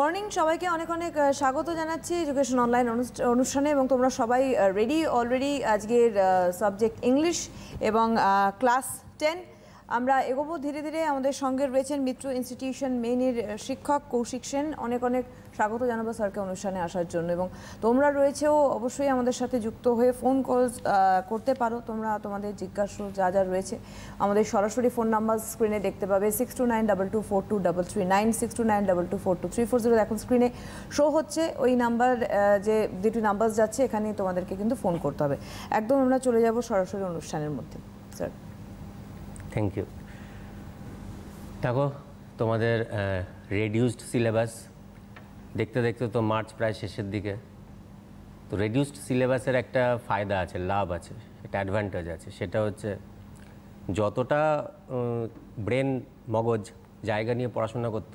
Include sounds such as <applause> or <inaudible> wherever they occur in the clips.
Morning সবাইকে অনেক অনেক স্বাগত জানাচ্ছি এডুকেশন অনলাইন অনুষ্ঠানে এবং তোমরা সবাই রেডি অলরেডি আজকের সাবজেক্ট ইংলিশ এবং ক্লাস টেন আমরা এগোবো ধীরে ধীরে আমাদের সঙ্গে রয়েছেন মিত্র ইনস্টিটিউশন মেনের শিক্ষক কৌশিক সেন অনেক অনেক স্বাগত জানাবো স্যারকে অনুষ্ঠানে আসার জন্য এবং তোমরা রয়েছেও অবশ্যই আমাদের সাথে যুক্ত হয়ে ফোন কল করতে পারো তোমরা তোমাদের জিজ্ঞাসা যা যা রয়েছে আমাদের সরাসরি ফোন নাম্বার স্ক্রিনে দেখতে পাবে six two nine double two four two double three nine six two nine double two four two three four zero এখন স্ক্রিনে শো হচ্ছে ওই নাম্বার যে দুটি নাম্বার যাচ্ছে এখানে তোমাদেরকে কিন্তু ফোন করতে হবে একদম আমরা চলে যাব সরাসরি অনুষ্ঠানের মধ্যে স্যার থ্যাংক ইউ দেখো তোমাদের রেডিউসড সিলেবাস দেখতে দেখতে তো মার্চ প্রায় শেষের দিকে তো রেডিউসড সিলেবাসের একটা ফায়দা আছে লাভ আছে একটা অ্যাডভান্টেজ আছে সেটা হচ্ছে যতটা ব্রেন মগজ জায়গা নিয়ে পড়াশোনা করত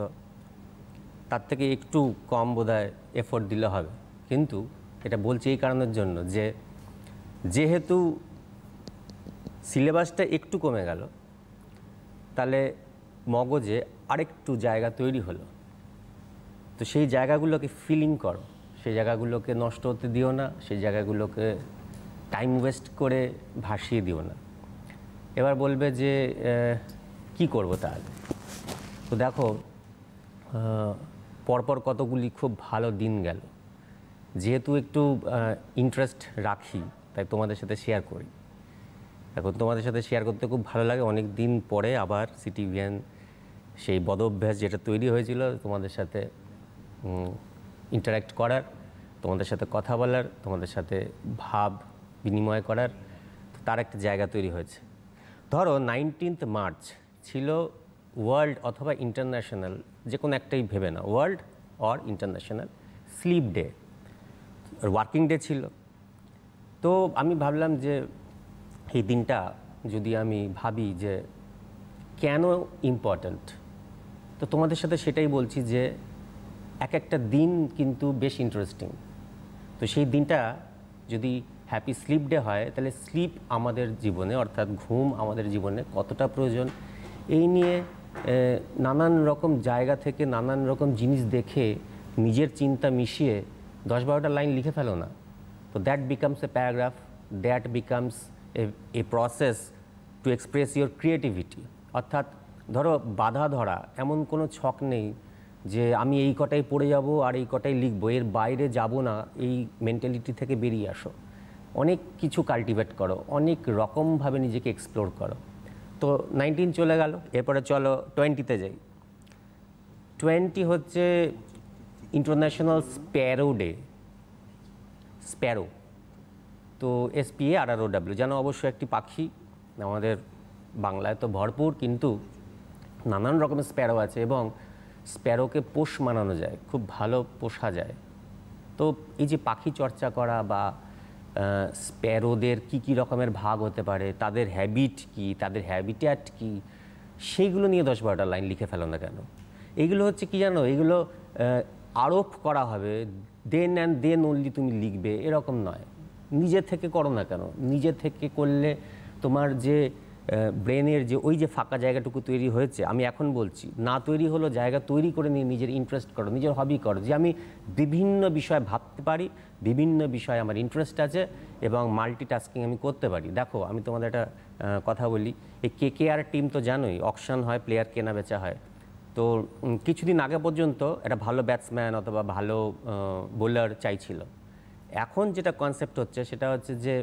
তার থেকে একটু কম বোধ হয় এফোর্ট দিলে হবে কিন্তু এটা বলছি এই কারণের জন্য যে যেহেতু সিলেবাসটা একটু কমে গেল তাহলে মগজে আরেকটু জায়গা তৈরি হলো তো সেই জায়গাগুলোকে ফিলিং করো সেই জায়গাগুলোকে নষ্ট হতে দিও না সেই জায়গাগুলোকে টাইম ওয়েস্ট করে ভাসিয়ে দিও না এবার বলবে যে কি করব তাহলে তো দেখো পরপর কতগুলি খুব ভালো দিন গেল যেহেতু একটু ইন্টারেস্ট রাখি তাই তোমাদের সাথে শেয়ার করি এখন তোমাদের সাথে শেয়ার করতে খুব ভালো লাগে অনেক দিন পরে আবার সিটিভিয়ান সেই বদ অভ্যাস যেটা তৈরি হয়েছিল তোমাদের সাথে ইন্টারাক্ট করার তোমাদের সাথে কথা বলার তোমাদের সাথে ভাব বিনিময় করার তার একটা জায়গা তৈরি হয়েছে ধরো নাইনটিন্থ মার্চ ছিল ওয়ার্ল্ড অথবা ইন্টারন্যাশনাল যে কোনো একটাই ভেবে না world or international sleep day working day ছিল তো আমি ভাবলাম যে এই দিনটা যদি আমি ভাবি যে কেন ইম্পর্ট্যান্ট তো তোমাদের সাথে সেটাই বলছি যে এক একটা দিন কিন্তু বেশ ইন্টারেস্টিং তো সেই দিনটা যদি হ্যাপি স্লিপ ডে হয় তাহলে স্লিপ আমাদের জীবনে অর্থাৎ ঘুম আমাদের জীবনে কতটা প্রয়োজন এই নিয়ে নানান রকম জায়গা থেকে নানান রকম জিনিস দেখে নিজের চিন্তা মিশিয়ে দশ বারোটা লাইন লিখে ফেলো না তো that becomes a paragraph that becomes a process to express your creativity অর্থাৎ ধরো বাধা ধরা এমন কোনো ছক নেই যে আমি এই কটাই পড়ে যাব আর এই কটাই লিখবো এর বাইরে যাব না এই মেন্টালিটি থেকে বেরিয়ে আসো অনেক কিছু কাল্টিভেট করো অনেক রকমভাবে নিজেকে এক্সপ্লোর করো তো নাইনটিন চলে গেল এরপরে চলো টোয়েন্টিতে যাই টোয়েন্টি হচ্ছে ইন্টারন্যাশনাল স্প্যারো ডে স্প্যারো তো SPA R R O W যেন অবশ্য একটি পাখি আমাদের বাংলায় তো ভরপুর কিন্তু নানান রকমের স্প্যারো আছে এবং স্প্যারোকে পোষ মানানো যায় খুব ভালো পোষা যায় তো এই যে পাখি চর্চা করা বা স্প্যারোদের কি কি রকমের ভাগ হতে পারে তাদের হ্যাবিট কি তাদের হ্যাবিট্যাট কি সেইগুলো নিয়ে দশ বারোটা লাইন লিখে ফেলো না কেন এগুলো হচ্ছে কি জানো এগুলো আরোপ করা হবে দেন অ্যান্ড দেন ওনলি তুমি লিখবে এরকম নয় নিজে থেকে করো না কেন নিজে থেকে করলে তোমার যে ব্রেনের যে ওই যে ফাঁকা জায়গাটুকু তৈরি হয়েছে আমি এখন বলছি না তৈরি হলো জায়গা তৈরি করে নিয়ে নিজের ইন্টারেস্ট করো নিজের হবি করো যে আমি বিভিন্ন বিষয় ভাবতে পারি বিভিন্ন বিষয়ে আমার ইন্টারেস্ট আছে এবং মাল্টিটাস্কিং আমি করতে পারি দেখো আমি তোমাদের একটা কথা বলি এই কে কে আর টিম তো জানোই অকশন হয় প্লেয়ার কেনা বেচা হয় তো কিছুদিন আগে পর্যন্ত একটা ভালো ব্যাটসম্যান অথবা ভালো বোলার চাইছিল এখন যেটা কনসেপ্ট হচ্ছে সেটা হচ্ছে যে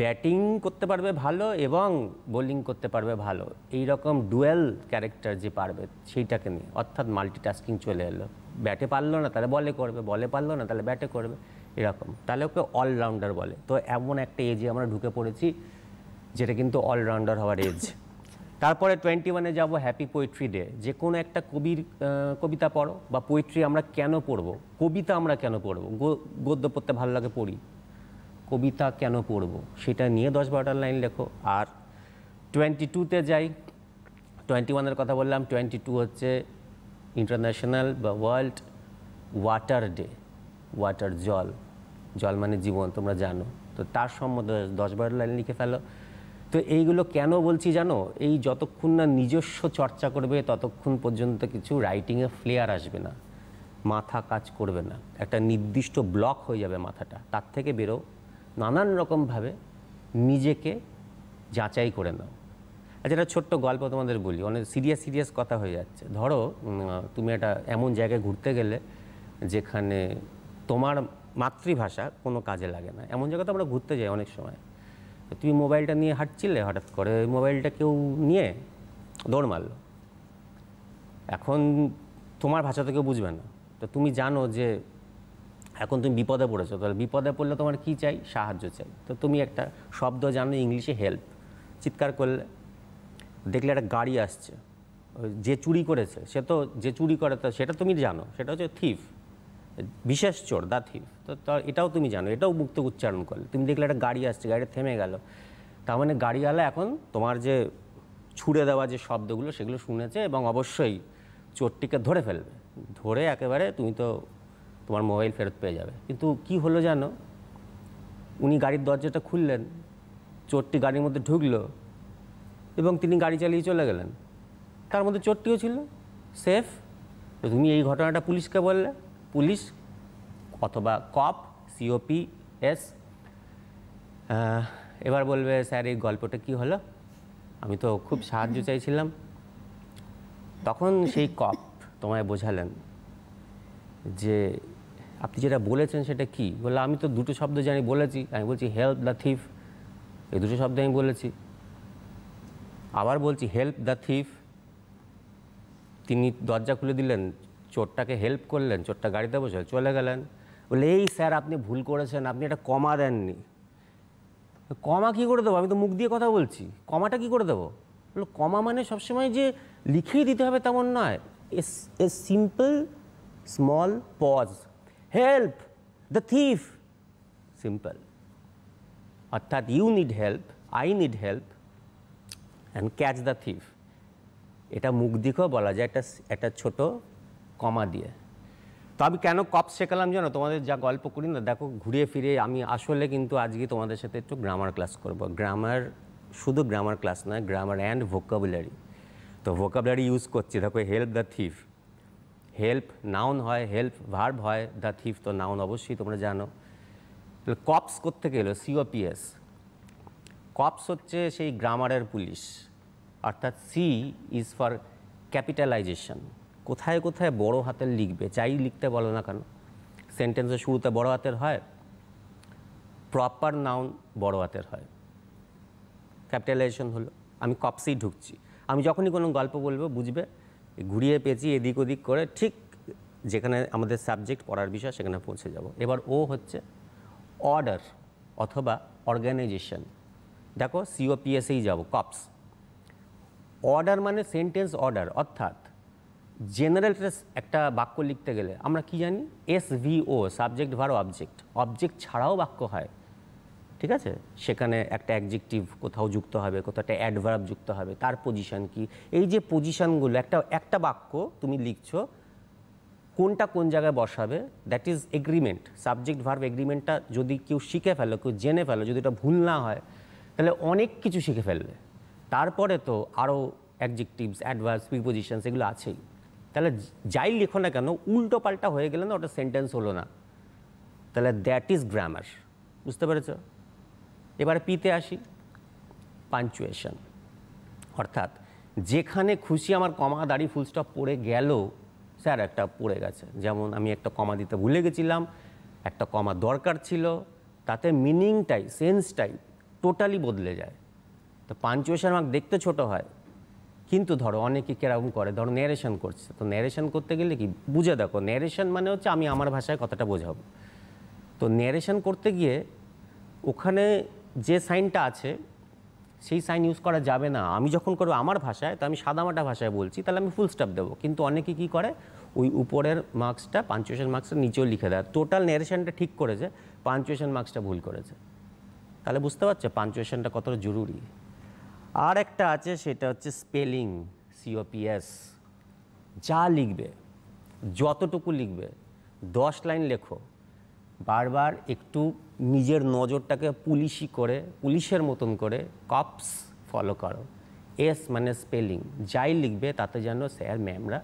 ব্যাটিং করতে পারবে ভালো এবং বোলিং করতে পারবে ভালো এই রকম ডুয়েল ক্যারেক্টার যে পারবে সেইটাকে নিয়ে অর্থাৎ মাল্টিটাস্কিং চলে এলো ব্যাটে পারলো না তাহলে বলে করবে বলে পারলো না তাহলে ব্যাটে করবে এরকম তাহলে ওকে অলরাউন্ডার বলে তো এমন একটা এজে আমরা ঢুকে পড়েছি যেটা কিন্তু অলরাউন্ডার হওয়ার এজ তারপরে টোয়েন্টি ওয়ানে যাবো হ্যাপি পোয়েট্রি ডে যে কোনো একটা কবির কবিতা পড়ো বা পোয়েট্রি আমরা কেন পড়বো কবিতা আমরা কেন পড়বো গদ্য পড়তে ভালো লাগে পড়ি কবিতা কেন পড়ব সেটা নিয়ে দশ বারোটা লাইন লেখো আর টোয়েন্টি টুতে যাই টোয়েন্টি ওয়ানের কথা বললাম টোয়েন্টি টু হচ্ছে ইন্টারন্যাশনাল বা ওয়ার্ল্ড ওয়াটার ডে ওয়াটার জল জল মানে জীবন তোমরা জানো তো তার সম্বন্ধে দশ বারো লাইন লিখে ফেলো তো এইগুলো কেন বলছি জানো এই যতক্ষণ না নিজস্ব চর্চা করবে ততক্ষণ পর্যন্ত কিছু রাইটিংয়ে ফ্লেয়ার আসবে না মাথা কাজ করবে না একটা নির্দিষ্ট ব্লক হয়ে যাবে মাথাটা তার থেকে বেরো নানান রকমভাবে নিজেকে যাচাই করে নাও আচ্ছা একটা ছোট্ট গল্প তোমাদের বলি অনেক সিরিয়াস সিরিয়াস কথা হয়ে যাচ্ছে ধরো তুমি একটা এমন জায়গায় ঘুরতে গেলে যেখানে তোমার মাতৃভাষা কোনো কাজে লাগে না এমন জায়গা তো আমরা ঘুরতে যাই অনেক সময় তুমি মোবাইলটা নিয়ে হাঁটছিলে হঠাৎ করে ওই মোবাইলটা কেউ নিয়ে দৌড় মারল এখন তোমার ভাষা তো কেউ বুঝবে না তো তুমি জানো যে এখন তুমি বিপদে পড়েছো তাহলে বিপদে পড়লে তোমার কি চাই সাহায্য চাই তো তুমি একটা শব্দ জানো ইংলিশে হেল্প চিৎকার করলে দেখলে একটা গাড়ি আসছে যে চুরি করেছে সে তো যে চুরি করে তা সেটা তুমি জানো সেটা হচ্ছে থিফ বিশেষ চোর দা থিফ তো এটাও তুমি জানো এটাও মুক্ত উচ্চারণ করলে তুমি দেখলে একটা গাড়ি আসছে গাড়িটা থেমে গেল তার মানে গাড়িওয়ালা এখন তোমার যে ছুড়ে দেওয়া যে শব্দগুলো সেগুলো শুনেছে এবং অবশ্যই চোরটিকে ধরে ফেলবে ধরে একেবারে তুমি তো তোমার মোবাইল ফেরত পেয়ে যাবে কিন্তু কি হলো জানো উনি গাড়ির দরজাটা খুললেন চোরটি গাড়ির মধ্যে ঢুকলো এবং তিনি গাড়ি চালিয়ে চলে গেলেন তার মধ্যে চোরটিও ছিল সেফ তো তুমি এই ঘটনাটা পুলিশকে বললে পুলিশ অথবা কপ সিওপি এস এবার বলবে স্যার এই গল্পটা কি হলো আমি তো খুব সাহায্য চাইছিলাম তখন সেই কপ তোমায় বোঝালেন যে আপনি যেটা বলেছেন সেটা কি বলে আমি তো দুটো শব্দ জানি বলেছি আমি বলছি হেল্প দ্য থিফ এই দুটো শব্দ আমি বলেছি আবার বলছি হেল্প দ্য থিফ তিনি দরজা খুলে দিলেন চোরটাকে হেল্প করলেন চোরটা গাড়িতে বসে চলে গেলেন বলে এই স্যার আপনি ভুল করেছেন আপনি এটা কমা দেননি কমা কি করে দেবো আমি তো মুখ দিয়ে কথা বলছি কমাটা কি করে দেবো বলো কমা মানে সবসময় যে লিখেই দিতে হবে তেমন নয় a simple small pause help, the thief. Simple. অর্থাৎ you need help I need help and catch the thief এটা মুখ বলা যায় একটা একটা ছোটো কমা দিয়ে তো আমি কেন কপ শেখালাম জানো তোমাদের যা গল্প করি না দেখো ঘুরিয়ে ফিরে আমি আসলে কিন্তু আজকে তোমাদের সাথে একটু গ্রামার ক্লাস করব গ্রামার শুধু গ্রামার ক্লাস নয় গ্রামার অ্যান্ড ভোকাবুলারি তো ভোকাবুলারি ইউজ করছি দেখো help the thief help noun হয় হেল্প ভার্ব হয় দ্য থিফ তো নাউন অবশ্যই তোমরা জানো কপস কোথেকে এলো সিওপিএস কপস হচ্ছে সেই গ্রামারের পুলিশ অর্থাৎ সি ইজ ফর ক্যাপিটালাইজেশন কোথায় কোথায় বড় হাতের লিখবে যাই লিখতে বলো না কেন সেন্টেন্সের শুরুতে বড় হাতের হয় প্রপার নাউন বড় হাতের হয় ক্যাপিটালাইজেশন হলো আমি কপসেই ঢুকছি আমি যখনই কোনো গল্প বলবো বুঝবে ঘুরিয়ে পেঁচিয়ে এদিক ওদিক করে ঠিক যেখানে আমাদের সাবজেক্ট পড়ার বিষয় সেখানে পৌঁছে যাব এবার ও হচ্ছে অর্ডার অথবা অর্গানাইজেশন দেখো সিওপিএসেই যাব কপস অর্ডার মানে সেন্টেন্স অর্ডার অর্থাৎ জেনারেল একটা বাক্য লিখতে গেলে আমরা কি জানি S O subject verb object object ছাড়াও বাক্য হয় ঠিক আছে সেখানে একটা অ্যাডজেক্টিভ কোথাও যুক্ত হবে কোথাও একটা অ্যাডভার্ব যুক্ত হবে তার পজিশান কি এই যে পজিশানগুলো একটা একটা বাক্য তুমি লিখছো কোনটা কোন জায়গায় বসাবে that is agreement subject verb এগ্রিমেন্টটা যদি কেউ শিখে ফেলো কেউ জেনে ফেলো যদি এটা ভুল না হয় তাহলে অনেক কিছু শিখে ফেলবে তারপরে তো আরও অ্যাডজেক্টিভস অ্যাডভার্স প্রিপোজিশনস এগুলো আছেই তাহলে যাই লেখো না কেন উল্টো পাল্টা হয়ে গেলে না ওটা সেন্টেন্স হলো না তাহলে দ্যাট ইজ গ্রামার বুঝতে পেরেছো এবারে পিতে আসি পাঞ্চুয়েশন অর্থাৎ যেখানে খুশি আমার কমা দাড়ি ফুলস্টপ পড়ে গেল স্যার একটা পড়ে গেছে যেমন আমি একটা কমা দিতে ভুলে গেছিলাম একটা কমা দরকার ছিল তাতে মিনিংটাই সেন্সটাই টোটালি বদলে যায় তো পাঞ্চুয়েশন আমার দেখতে ছোট হয় কিন্তু ধরো অনেকে কেরকম করে ধরো ন্যারেশন করছে তো ন্যারেশন করতে গেলে কি বুঝে দেখো ন্যারেশন মানে হচ্ছে আমি আমার ভাষায় কথাটা বোঝাবো তো ন্যারেশন করতে গিয়ে ওখানে যে সাইনটা আছে সেই সাইন ইউজ করা যাবে না আমি যখন করবো আমার ভাষায় তো আমি সাদামাটা ভাষায় বলছি তাহলে আমি ফুল স্টপ দেবো কিন্তু অনেকে কি করে ওই উপরের মার্কসটা পাঞ্চুয়েশন মার্কসটা নিচেও লিখে দেয় টোটাল নেরেশনটা ঠিক করেছে পাঞ্চুয়েশন মার্কসটা ভুল করেছে তাহলে বুঝতে পারছো পাঞ্চুয়েশনটা কতটা জরুরি আর একটা আছে সেটা হচ্ছে স্পেলিং সিওপিএস যা লিখবে যতটুকু লিখবে দশ লাইন লেখো বারবার একটু নিজের নজরটাকে পুলিশি করে পুলিশের মতন করে কপস ফলো করো এস মানে স্পেলিং যাই লিখবে তাতে যেন স্যার ম্যামরা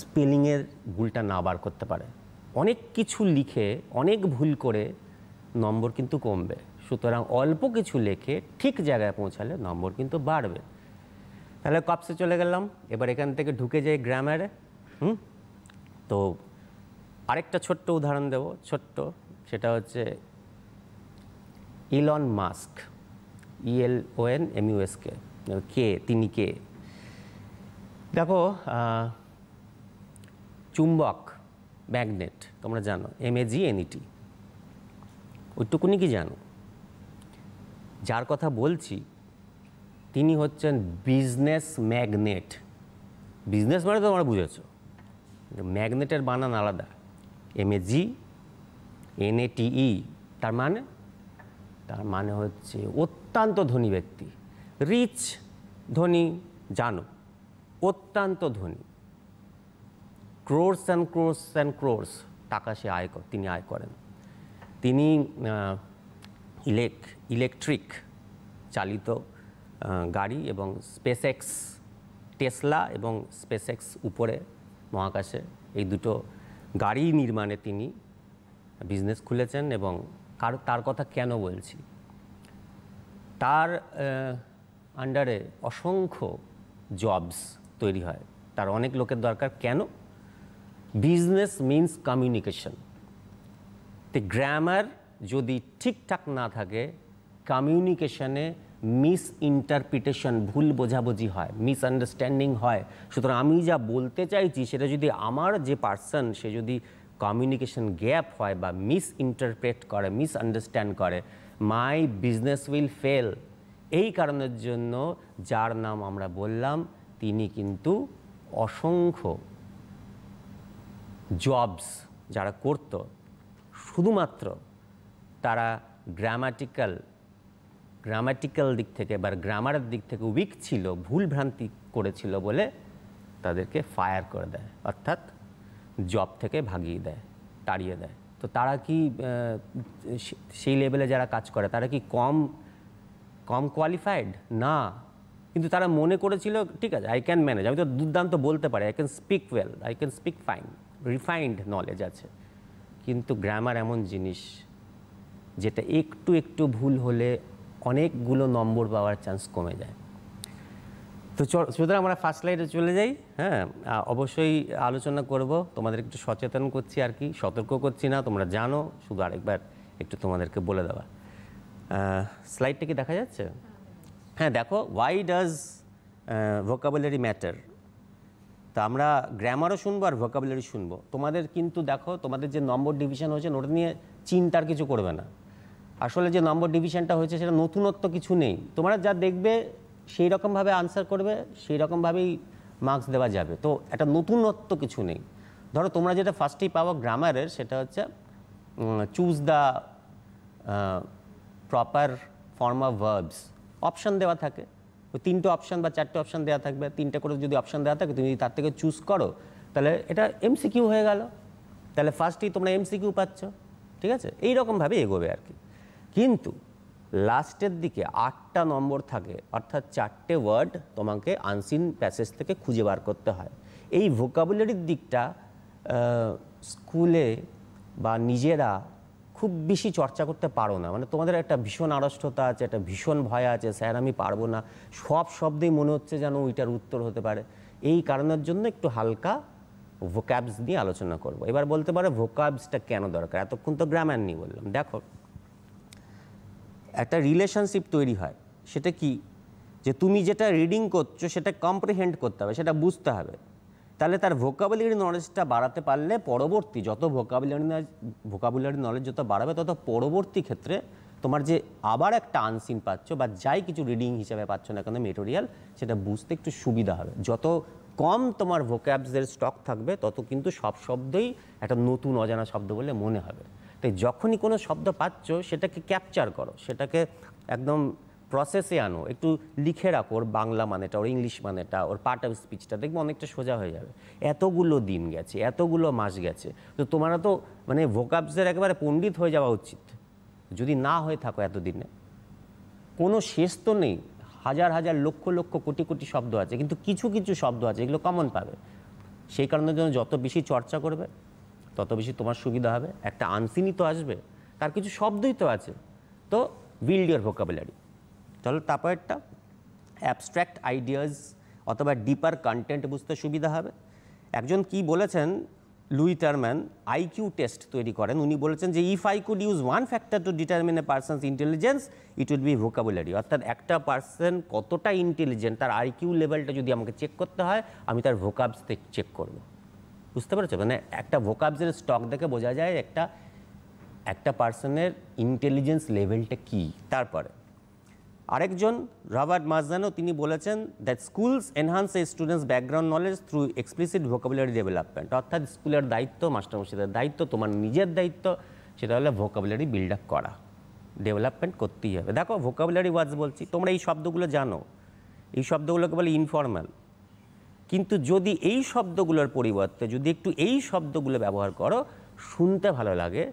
স্পেলিংয়ের ভুলটা না বার করতে পারে অনেক কিছু লিখে অনেক ভুল করে নম্বর কিন্তু কমবে সুতরাং অল্প কিছু লেখে ঠিক জায়গায় পৌঁছালে নম্বর কিন্তু বাড়বে তাহলে কপসে চলে গেলাম এবার এখান থেকে ঢুকে যাই গ্রামারে হুম তো আরেকটা ছোট্ট উদাহরণ দেব ছোট্ট সেটা হচ্ছে Elon Musk E L O N M U S K কে তিনি কে দেখো চুম্বক ম্যাগনেট তোমরা জানো এম এ জি এনইটি ওইটুকুনি কি জানো যার কথা বলছি তিনি হচ্ছেন বিজনেস ম্যাগনেট বিজনেস মানে তোমরা বুঝেছো ম্যাগনেটের বানান আলাদা M A G G N A T E তার মানে তার মানে হচ্ছে অত্যন্ত ধনী ব্যক্তি রিচ ধনী জানো অত্যন্ত ধনী ক্রোর্স অ্যান্ড ক্রোর্স অ্যান্ড ক্রোর্স টাকা সে আয় তিনি আয় করেন তিনি ইলেক ইলেকট্রিক চালিত গাড়ি এবং স্পেসএক্স টেসলা এবং স্পেসএক্স উপরে মহাকাশে এই দুটো গাড়ি নির্মাণে তিনি বিজনেস খুলেছেন এবং কার তার কথা কেন বলছি তার আন্ডারে অসংখ্য জবস তৈরি হয় তার অনেক লোকের দরকার কেন বিজনেস মিন্স কমিউনিকেশন তো গ্রামার যদি ঠিকঠাক না থাকে কমিউনিকেশনে মিস ইন্টারপ্রিটেশন ভুল বোঝাবুঝি হয় মিস আন্ডারস্ট্যান্ডিং হয় সুতরাং আমি যা বলতে চাইছি সেটা যদি আমার যে পার্সন সে যদি কমিউনিকেশন গ্যাপ হয় বা মিস ইন্টারপ্রেট করে মিস আন্ডারস্ট্যান্ড করে মাই বিজনেস উইল ফেল এই কারণের জন্য যার নাম আমরা বললাম তিনি কিন্তু অসংখ্য জবস যারা করত শুধুমাত্র তারা গ্রামাটিক্যাল গ্রামাটিক্যাল দিক থেকে বা গ্রামারের দিক থেকে উইক ছিল ভুল ভ্রান্তি করেছিল বলে তাদেরকে ফায়ার করে দেয় অর্থাৎ জব থেকে ভাগিয়ে দেয় তাড়িয়ে দেয় তো তারা কি সেই লেভেলে যারা কাজ করে তারা কি কম কম কোয়ালিফাইড না কিন্তু তারা মনে করেছিল ঠিক আছে আই ক্যান ম্যানেজ আমি তো দুর্দান্ত বলতে পারি I can speak well I can speak fine refined knowledge আছে কিন্তু গ্রামার এমন জিনিস যেটা একটু একটু ভুল হলে অনেকগুলো নম্বর পাওয়ার চান্স কমে যায় তো সুতরাং আমরা ফার্স্ট লাইটে চলে যাই হ্যাঁ অবশ্যই আলোচনা করব তোমাদের একটু সচেতন করছি আর কি সতর্ক করছি না তোমরা জানো শুধু আরেকবার একটু তোমাদেরকে বলে দেওয়া স্লাইডটা কি দেখা যাচ্ছে হ্যাঁ দেখো ওয়াই ডাজ ভোকাবুলারি ম্যাটার তা আমরা গ্রামারও শুনবো আর ভোকাবুলারি শুনবো তোমাদের কিন্তু দেখো তোমাদের যে নম্বর ডিভিশন হয়েছে ওটা নিয়ে চিন্তার কিছু করবে না আসলে যে নম্বর ডিভিশনটা হয়েছে সেটা নতুনত্ব কিছু নেই তোমরা যা দেখবে সেই রকমভাবে আনসার করবে সেই রকমভাবেই মার্কস দেওয়া যাবে তো একটা নতুনত্ব কিছু নেই ধরো তোমরা যেটা ফার্স্টেই পাবো গ্রামারের সেটা হচ্ছে choose the proper form of verbs option দেওয়া থাকে ওই তিনটে অপশান বা চারটে অপশান দেওয়া থাকবে তিনটে করে যদি অপশান দেওয়া থাকে তুমি যদি তার থেকে চুজ করো তাহলে এটা এমসিকিউ হয়ে গেল তাহলে ফার্স্টেই তোমরা এমসিকিউ পাচ্ছ ঠিক আছে এইরকমভাবে এগোবে আর কি কিন্তু লাস্টের দিকে আটটা নম্বর থাকে অর্থাৎ চারটে ওয়ার্ড তোমাকে আনসিন প্যাসেজ থেকে খুঁজে বার করতে হয় এই ভোকাবুলারির দিকটা স্কুলে বা নিজেরা খুব বেশি চর্চা করতে পারো না মানে তোমাদের একটা ভীষণ আড়ষ্টতা আছে একটা ভীষণ ভয় আছে স্যার আমি পারবো না সব শব্দেই মনে হচ্ছে যেন ওইটার উত্তর হতে পারে এই কারণের জন্য একটু হালকা ভোক্যাবস নিয়ে আলোচনা করব এবার বলতে পারে ভোক্যাবসটা কেন দরকার এতক্ষণ তো গ্রামার নিয়ে বললাম দেখো একটা রিলেশনশিপ তৈরি হয় সেটা কি যে তুমি যেটা রিডিং করছো সেটা কম্প্রিহেন্ড করতে হবে সেটা বুঝতে হবে তাহলে তার ভোকাবুলারি নলেজটা বাড়াতে পারলে পরবর্তী যত ভোকাবুলারি ভোকাবুলারি নলেজ যত বাড়াবে তত পরবর্তী ক্ষেত্রে তোমার যে আবার একটা আনসিন পাচ্ছ বা যাই কিছু রিডিং হিসাবে পাচ্ছ না কেন মেটেরিয়াল সেটা বুঝতে একটু সুবিধা হবে যত কম তোমার ভোক্যাবসের স্টক থাকবে তত কিন্তু সব শব্দই একটা নতুন অজানা শব্দ বলে মনে হবে তাই যখনই কোনো শব্দ পাচ্ছ সেটাকে ক্যাপচার করো সেটাকে একদম প্রসেসে আনো একটু লিখে রাখো ওর বাংলা মানেটা ওর ইংলিশ মানেটা ওর পার্ট অফ স্পিচটা দেখবে অনেকটা সোজা হয়ে যাবে এতগুলো দিন গেছে এতগুলো মাস গেছে তো তোমরা তো মানে ভোকাবসের একেবারে পণ্ডিত হয়ে যাওয়া উচিত যদি না হয়ে থাকো এতদিনে কোনো শেষ তো নেই হাজার হাজার লক্ষ লক্ষ কোটি কোটি শব্দ আছে কিন্তু কিছু কিছু শব্দ আছে এগুলো কমন পাবে সেই কারণের জন্য যত বেশি চর্চা করবে তত বেশি তোমার সুবিধা হবে একটা আনসিনই তো আসবে তার কিছু শব্দই তো আছে তো বিল্ড ইয়ার ভোকাবুলারি চলো তারপরেরটা অ্যাবস্ট্র্যাক্ট আইডিয়াস অথবা ডিপার কন্টেন্ট বুঝতে সুবিধা হবে একজন কি বলেছেন লুই টারম্যান আইকিউ টেস্ট তৈরি করেন উনি বলেছেন যে if I could use one factor to determine a person's intelligence it would be vocabulary অর্থাৎ একটা পার্সন কতটা ইন্টেলিজেন্ট তার আইকিউ লেভেলটা যদি আমাকে চেক করতে হয় আমি তার ভোকাবস চেক করবো বুঝতে পেরেছো মানে একটা ভোকাবজের স্টক দেখে বোঝা যায় একটা একটা পার্সনের ইন্টেলিজেন্স লেভেলটা কী তারপরে আরেকজন রবার্ট মাজদানো তিনি বলেছেন that schools enhance a student's background knowledge through explicit vocabulary development অর্থাৎ স্কুলের দায়িত্ব মাস্টারমশাইদের দায়িত্ব তোমার নিজের দায়িত্ব সেটা হলো ভোকাবুলারি বিল্ড আপ করা ডেভেলপমেন্ট করতেই হবে দেখো ভোকাবুলারি ওয়ার্ডস বলছি তোমরা এই শব্দগুলো জানো এই শব্দগুলোকে বলে ইনফর্মাল কিন্তু যদি এই শব্দগুলোর পরিবর্তে যদি একটু এই শব্দগুলো ব্যবহার করো শুনতে ভালো লাগে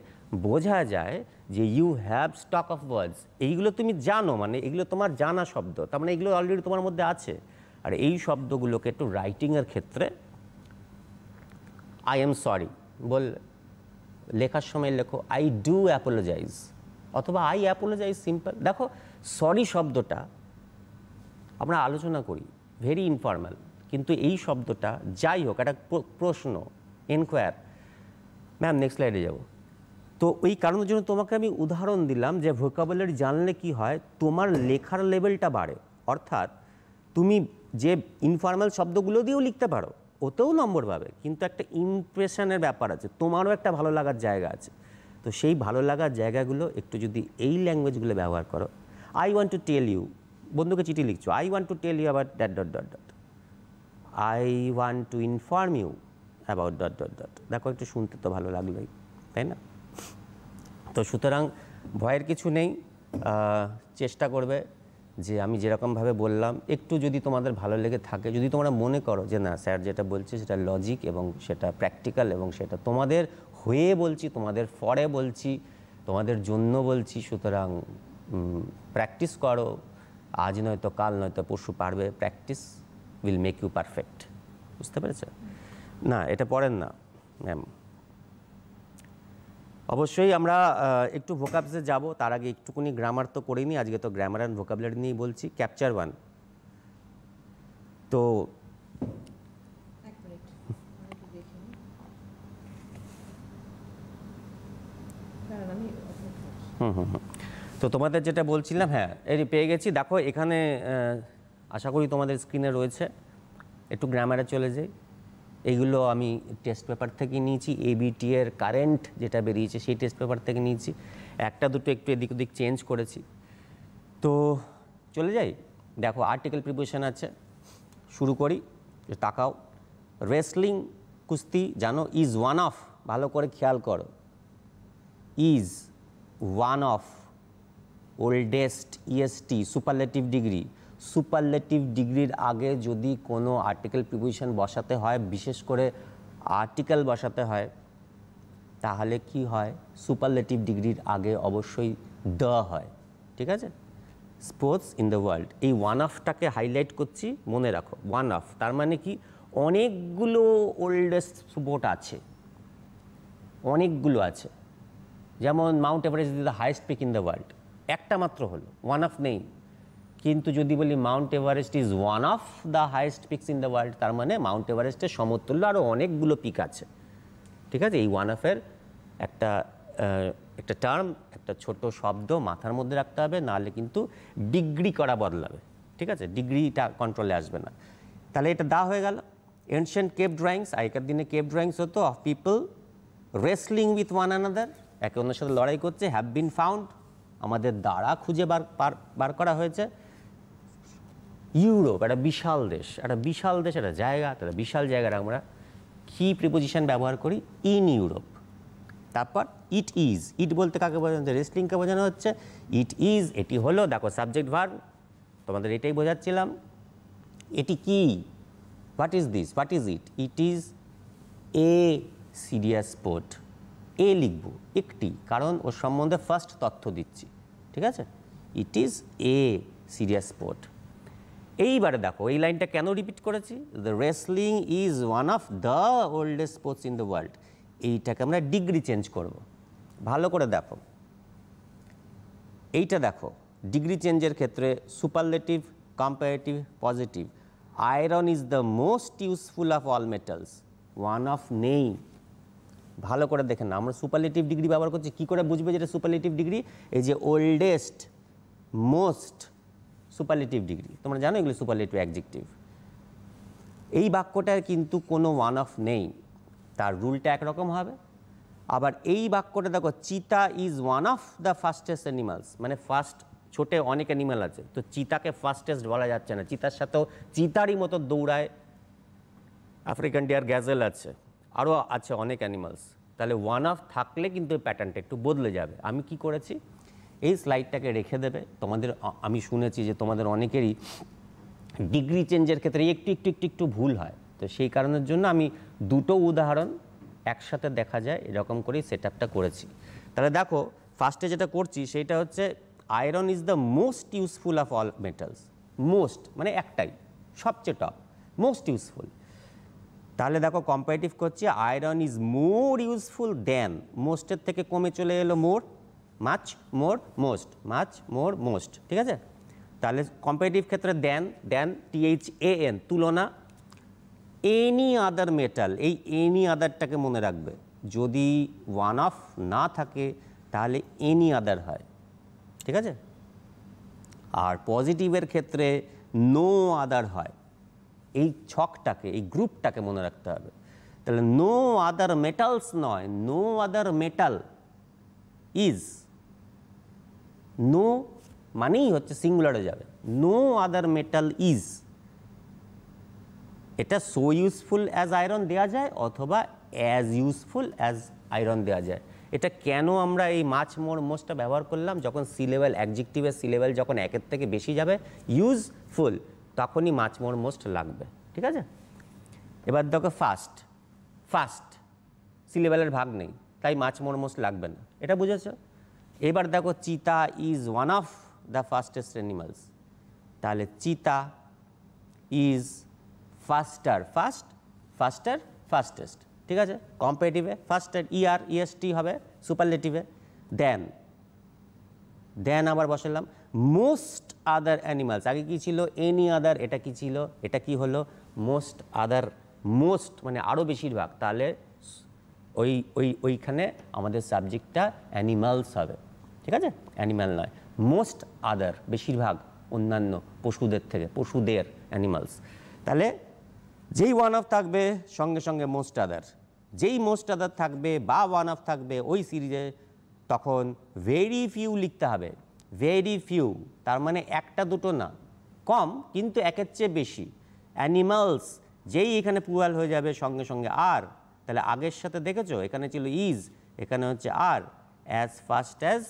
বোঝা যায় যে you have stock of words এইগুলো তুমি জানো মানে এগুলো তোমার জানা শব্দ তার মানে এগুলো অলরেডি তোমার মধ্যে আছে আর এই শব্দগুলোকে একটু রাইটিংয়ের ক্ষেত্রে আই এম সরি বল লেখার সময় লেখো আই ডু অ্যাপোলোজাইজ অথবা আই অ্যাপোলোজাইজ সিম্পল দেখো সরি শব্দটা আমরা আলোচনা করি ভেরি ইনফর্মাল কিন্তু এই শব্দটা যাই হোক একটা প্রশ্ন এনকোয়ার ম্যাম নেক্সট স্লাইডে যাব তো ওই কারণের জন্য তোমাকে আমি উদাহরণ দিলাম যে ভোকাবুলারি জানলে কি হয় তোমার লেখার লেভেলটা বাড়ে অর্থাৎ তুমি যে ইনফর্মাল শব্দগুলো দিয়েও লিখতে পারো ওতেও নম্বর পাবে কিন্তু একটা ইমপ্রেশনের ব্যাপার আছে তোমারও একটা ভালো লাগার জায়গা আছে তো সেই ভালো লাগার জায়গাগুলো একটু যদি এই ল্যাঙ্গুয়েজগুলো ব্যবহার করো I want to tell you বন্ধুকে চিঠি লিখছো I want to tell you আবার dot dot dot dot I want to inform you about dot dot dot দেখো একটু শুনতে তো ভালো লাগলোই তাই না তো সুতরাং ভয়ের কিছু নেই চেষ্টা করবে যে আমি যেরকমভাবে বললাম একটু যদি তোমাদের ভালো লেগে থাকে যদি তোমরা মনে করো যে না স্যার যেটা বলছে সেটা লজিক এবং সেটা প্র্যাকটিক্যাল এবং সেটা তোমাদের হয়ে বলছি তোমাদের ফরে বলছি তোমাদের জন্য বলছি সুতরাং প্র্যাকটিস করো আজ নয়তো কাল নয়তো পরশু পারবে practice will make you perfect বুঝতে পেরেছে না এটা পড়েন না ম্যাম অবশ্যই আমরা একটু ভোকাবসে যাব তার আগে একটুকুনি গ্রামার তো করিনি আজকে তো গ্রামার অ্যান্ড ভোকাবলারি নিয়েই বলছি ক্যাপচার ওয়ান তো হুম হুম হুম তো তোমাদের যেটা বলছিলাম হ্যাঁ এর পেয়ে গেছি দেখো এখানে আশা করি তোমাদের স্ক্রিনে রয়েছে একটু গ্রামারে চলে যাই এগুলো আমি টেস্ট পেপার থেকে নিয়েছি এবিটি এর কারেন্ট যেটা বেরিয়েছে সেই টেস্ট পেপার থেকে নিয়েছি একটা দুটো একটু এদিক ওদিক চেঞ্জ করেছি তো চলে যাই দেখো আর্টিকেল প্রিপারেশন আছে শুরু করি তাকাও রেসলিং কুস্তি জানো ইজ ওয়ান অফ ভালো করে খেয়াল করো is one of oldest E S T superlative degree superlative ডিগ্রির আগে যদি কোনো আর্টিকেল প্রিপোজিশন বসাতে হয় বিশেষ করে আর্টিকেল বসাতে হয় তাহলে কি হয় সুপারলেটিভ ডিগ্রির আগে অবশ্যই দ হয় ঠিক আছে স্পোর্টস ইন দ্য ওয়ার্ল্ড এই ওয়ান অফটাকে হাইলাইট করছি মনে রাখো ওয়ান অফ তার মানে কি অনেকগুলো ওল্ডেস্ট স্পোর্ট আছে অনেকগুলো আছে যেমন Mount Everest is the highest peak in the world একটা মাত্র হলো ওয়ান অফ নেই কিন্তু যদি বলি Mount Everest is one of the highest peaks in the world তার মানে মাউন্ট এভারেস্টের সমতুল্য আরও অনেকগুলো পিক আছে ঠিক আছে এই ওয়ান অফের একটা একটা টার্ম একটা ছোট শব্দ মাথার মধ্যে রাখতে হবে নাহলে কিন্তু ডিগ্রি করা বদলাবে ঠিক আছে ডিগ্রিটা কন্ট্রোলে আসবে না তাহলে এটা দা হয়ে গেল এনশিয়েন্ট কেপ ড্রয়িংস আগেকার দিনে কেপ ড্রয়িংস হতো of people wrestling with one another একে অন্যের সাথে লড়াই করছে হ্যাভ বিন ফাউন্ড আমাদের দ্বারা খুঁজে বার বার করা হয়েছে ইউরোপ একটা বিশাল দেশ একটা বিশাল দেশ একটা জায়গা তারা বিশাল জায়গার আমরা কি প্রিপোজিশন ব্যবহার করি ইন ইউরোপ তারপর ইট ইজ ইট বলতে কাকে বোঝানো হচ্ছে রেসলিংকে বোঝানো হচ্ছে ইট ইজ এটি হলো দেখো সাবজেক্ট ভার তোমাদের এটাই বোঝাচ্ছিলাম এটি কি what is this what is it it is a serious sport a লিখব একটি কারণ ওর সম্বন্ধে ফার্স্ট তথ্য দিচ্ছি ঠিক আছে it is a serious sport এইবারে দেখো এই লাইনটা কেন রিপিট করেছি the wrestling is one of the oldest sports in the world এইটাকে আমরা ডিগ্রি চেঞ্জ করব। ভালো করে দেখো এইটা দেখো ডিগ্রি চেঞ্জের ক্ষেত্রে superlative comparative positive iron is the most useful of all metals one of নেই ভালো করে দেখেন আমরা সুপারলেটিভ ডিগ্রি ব্যবহার করছি কী করে বুঝবে যেটা সুপারলেটিভ ডিগ্রি এই যে ওল্ডেস্ট মোস্ট সুপারলেটিভ ডিগ্রি তোমরা জানো এগুলো সুপারলেটিভ অ্যাডজেক্টিভ এই বাক্যটার কিন্তু কোনো ওয়ান অফ নেই তার রুলটা একরকম হবে আবার এই বাক্যটা দেখো cheetah is one of the fastest animals মানে ফার্স্ট ছোটে অনেক অ্যানিমাল আছে তো চিতাকে ফাস্টেস্ট বলা যাচ্ছে না চিতার সাথেও চিতারই মতো দৌড়ায় আফ্রিকান ডিয়ার গ্যাজেল আছে আরও আছে অনেক অ্যানিমালস তাহলে ওয়ান অফ থাকলে কিন্তু ওই প্যাটার্নটা একটু বদলে যাবে আমি কি করেছি এই স্লাইডটাকে রেখে দেবে তোমাদের আমি শুনেছি যে তোমাদের অনেকেরই ডিগ্রি চেঞ্জের ক্ষেত্রে একটু একটু একটু একটু ভুল হয় তো সেই কারণের জন্য আমি দুটো উদাহরণ একসাথে দেখা যায় এরকম করেই সেট করেছি তাহলে দেখো ফার্স্টে যেটা করছি সেটা হচ্ছে iron is the most useful of all metals most মানে একটাই সবচেয়ে টপ মোস্ট ইউজফুল তাহলে দেখো কম্পারেটিভ করছি iron is more useful than মোস্টের থেকে কমে চলে এলো মোর মাছ মোর মোস্ট মাছ মোর মোস্ট ঠিক আছে তাহলে কম্পিটিভ ক্ষেত্রে than than T H A N তুলনা এনি আদার মেটাল এই এনি আদারটাকে মনে রাখবে যদি ওয়ান অফ না থাকে তাহলে এনি আদার হয় ঠিক আছে আর পজিটিভের ক্ষেত্রে নো আদার হয় এই ছকটাকে এই গ্রুপটাকে মনে রাখতে হবে তাহলে নো আদার মেটালস নয় no other metal is no মানেই হচ্ছে সিঙ্গুলারে যাবে নো আদার মেটাল ইজ এটা সো ইউজফুল অ্যাজ আয়রন দেওয়া যায় অথবা অ্যাজ ইউজফুল অ্যাজ আয়রন দেওয়া যায় এটা কেন আমরা এই মাছ মোর মোষটা ব্যবহার করলাম যখন সি লেভেল অ্যাকজিকটিভের সি লেভেল যখন একের থেকে বেশি যাবে ইউজফুল তখনই মাছ মোর মোস্ট লাগবে ঠিক আছে এবার দেখো ফাস্ট ফাস্ট সি লেভেলের ভাগ নেই তাই মাছ মোর মোস্ট লাগবে না এটা বুঝেছো এবার দেখো cheetah is one of the fastest animals তাহলে cheetah is faster fast faster fastest ঠিক আছে কম্পারেটিভে ফাস্টার ইআর ইএসটি হবে সুপারলেটিভে দেন দেন আবার বসালাম মোস্ট আদার অ্যানিমালস আগে কী ছিল এনি আদার এটা কি ছিল এটা কি হলো মোস্ট আদার মোস্ট মানে আরও বেশিরভাগ তাহলে ওই ওই ওইখানে আমাদের সাবজেক্টটা অ্যানিমালস হবে ঠিক আছে অ্যানিম্যাল নয় মোস্ট আদার বেশিরভাগ অন্যান্য পশুদের থেকে পশুদের অ্যানিমালস তাহলে যেই ওয়ান অফ থাকবে সঙ্গে সঙ্গে মোস্ট আদার যেই মোস্ট আদার থাকবে বা ওয়ান অফ থাকবে ওই সিরিজে তখন ভেরি ফিউ লিখতে হবে ভেরি ফিউ তার মানে একটা দুটো না কম কিন্তু একের চেয়ে বেশি অ্যানিমালস যেই এখানে পুয়াল হয়ে যাবে সঙ্গে সঙ্গে আর তাহলে আগের সাথে দেখেছো এখানে ছিল ইজ এখানে হচ্ছে আর অ্যাজ ফাস্ট অ্যাজ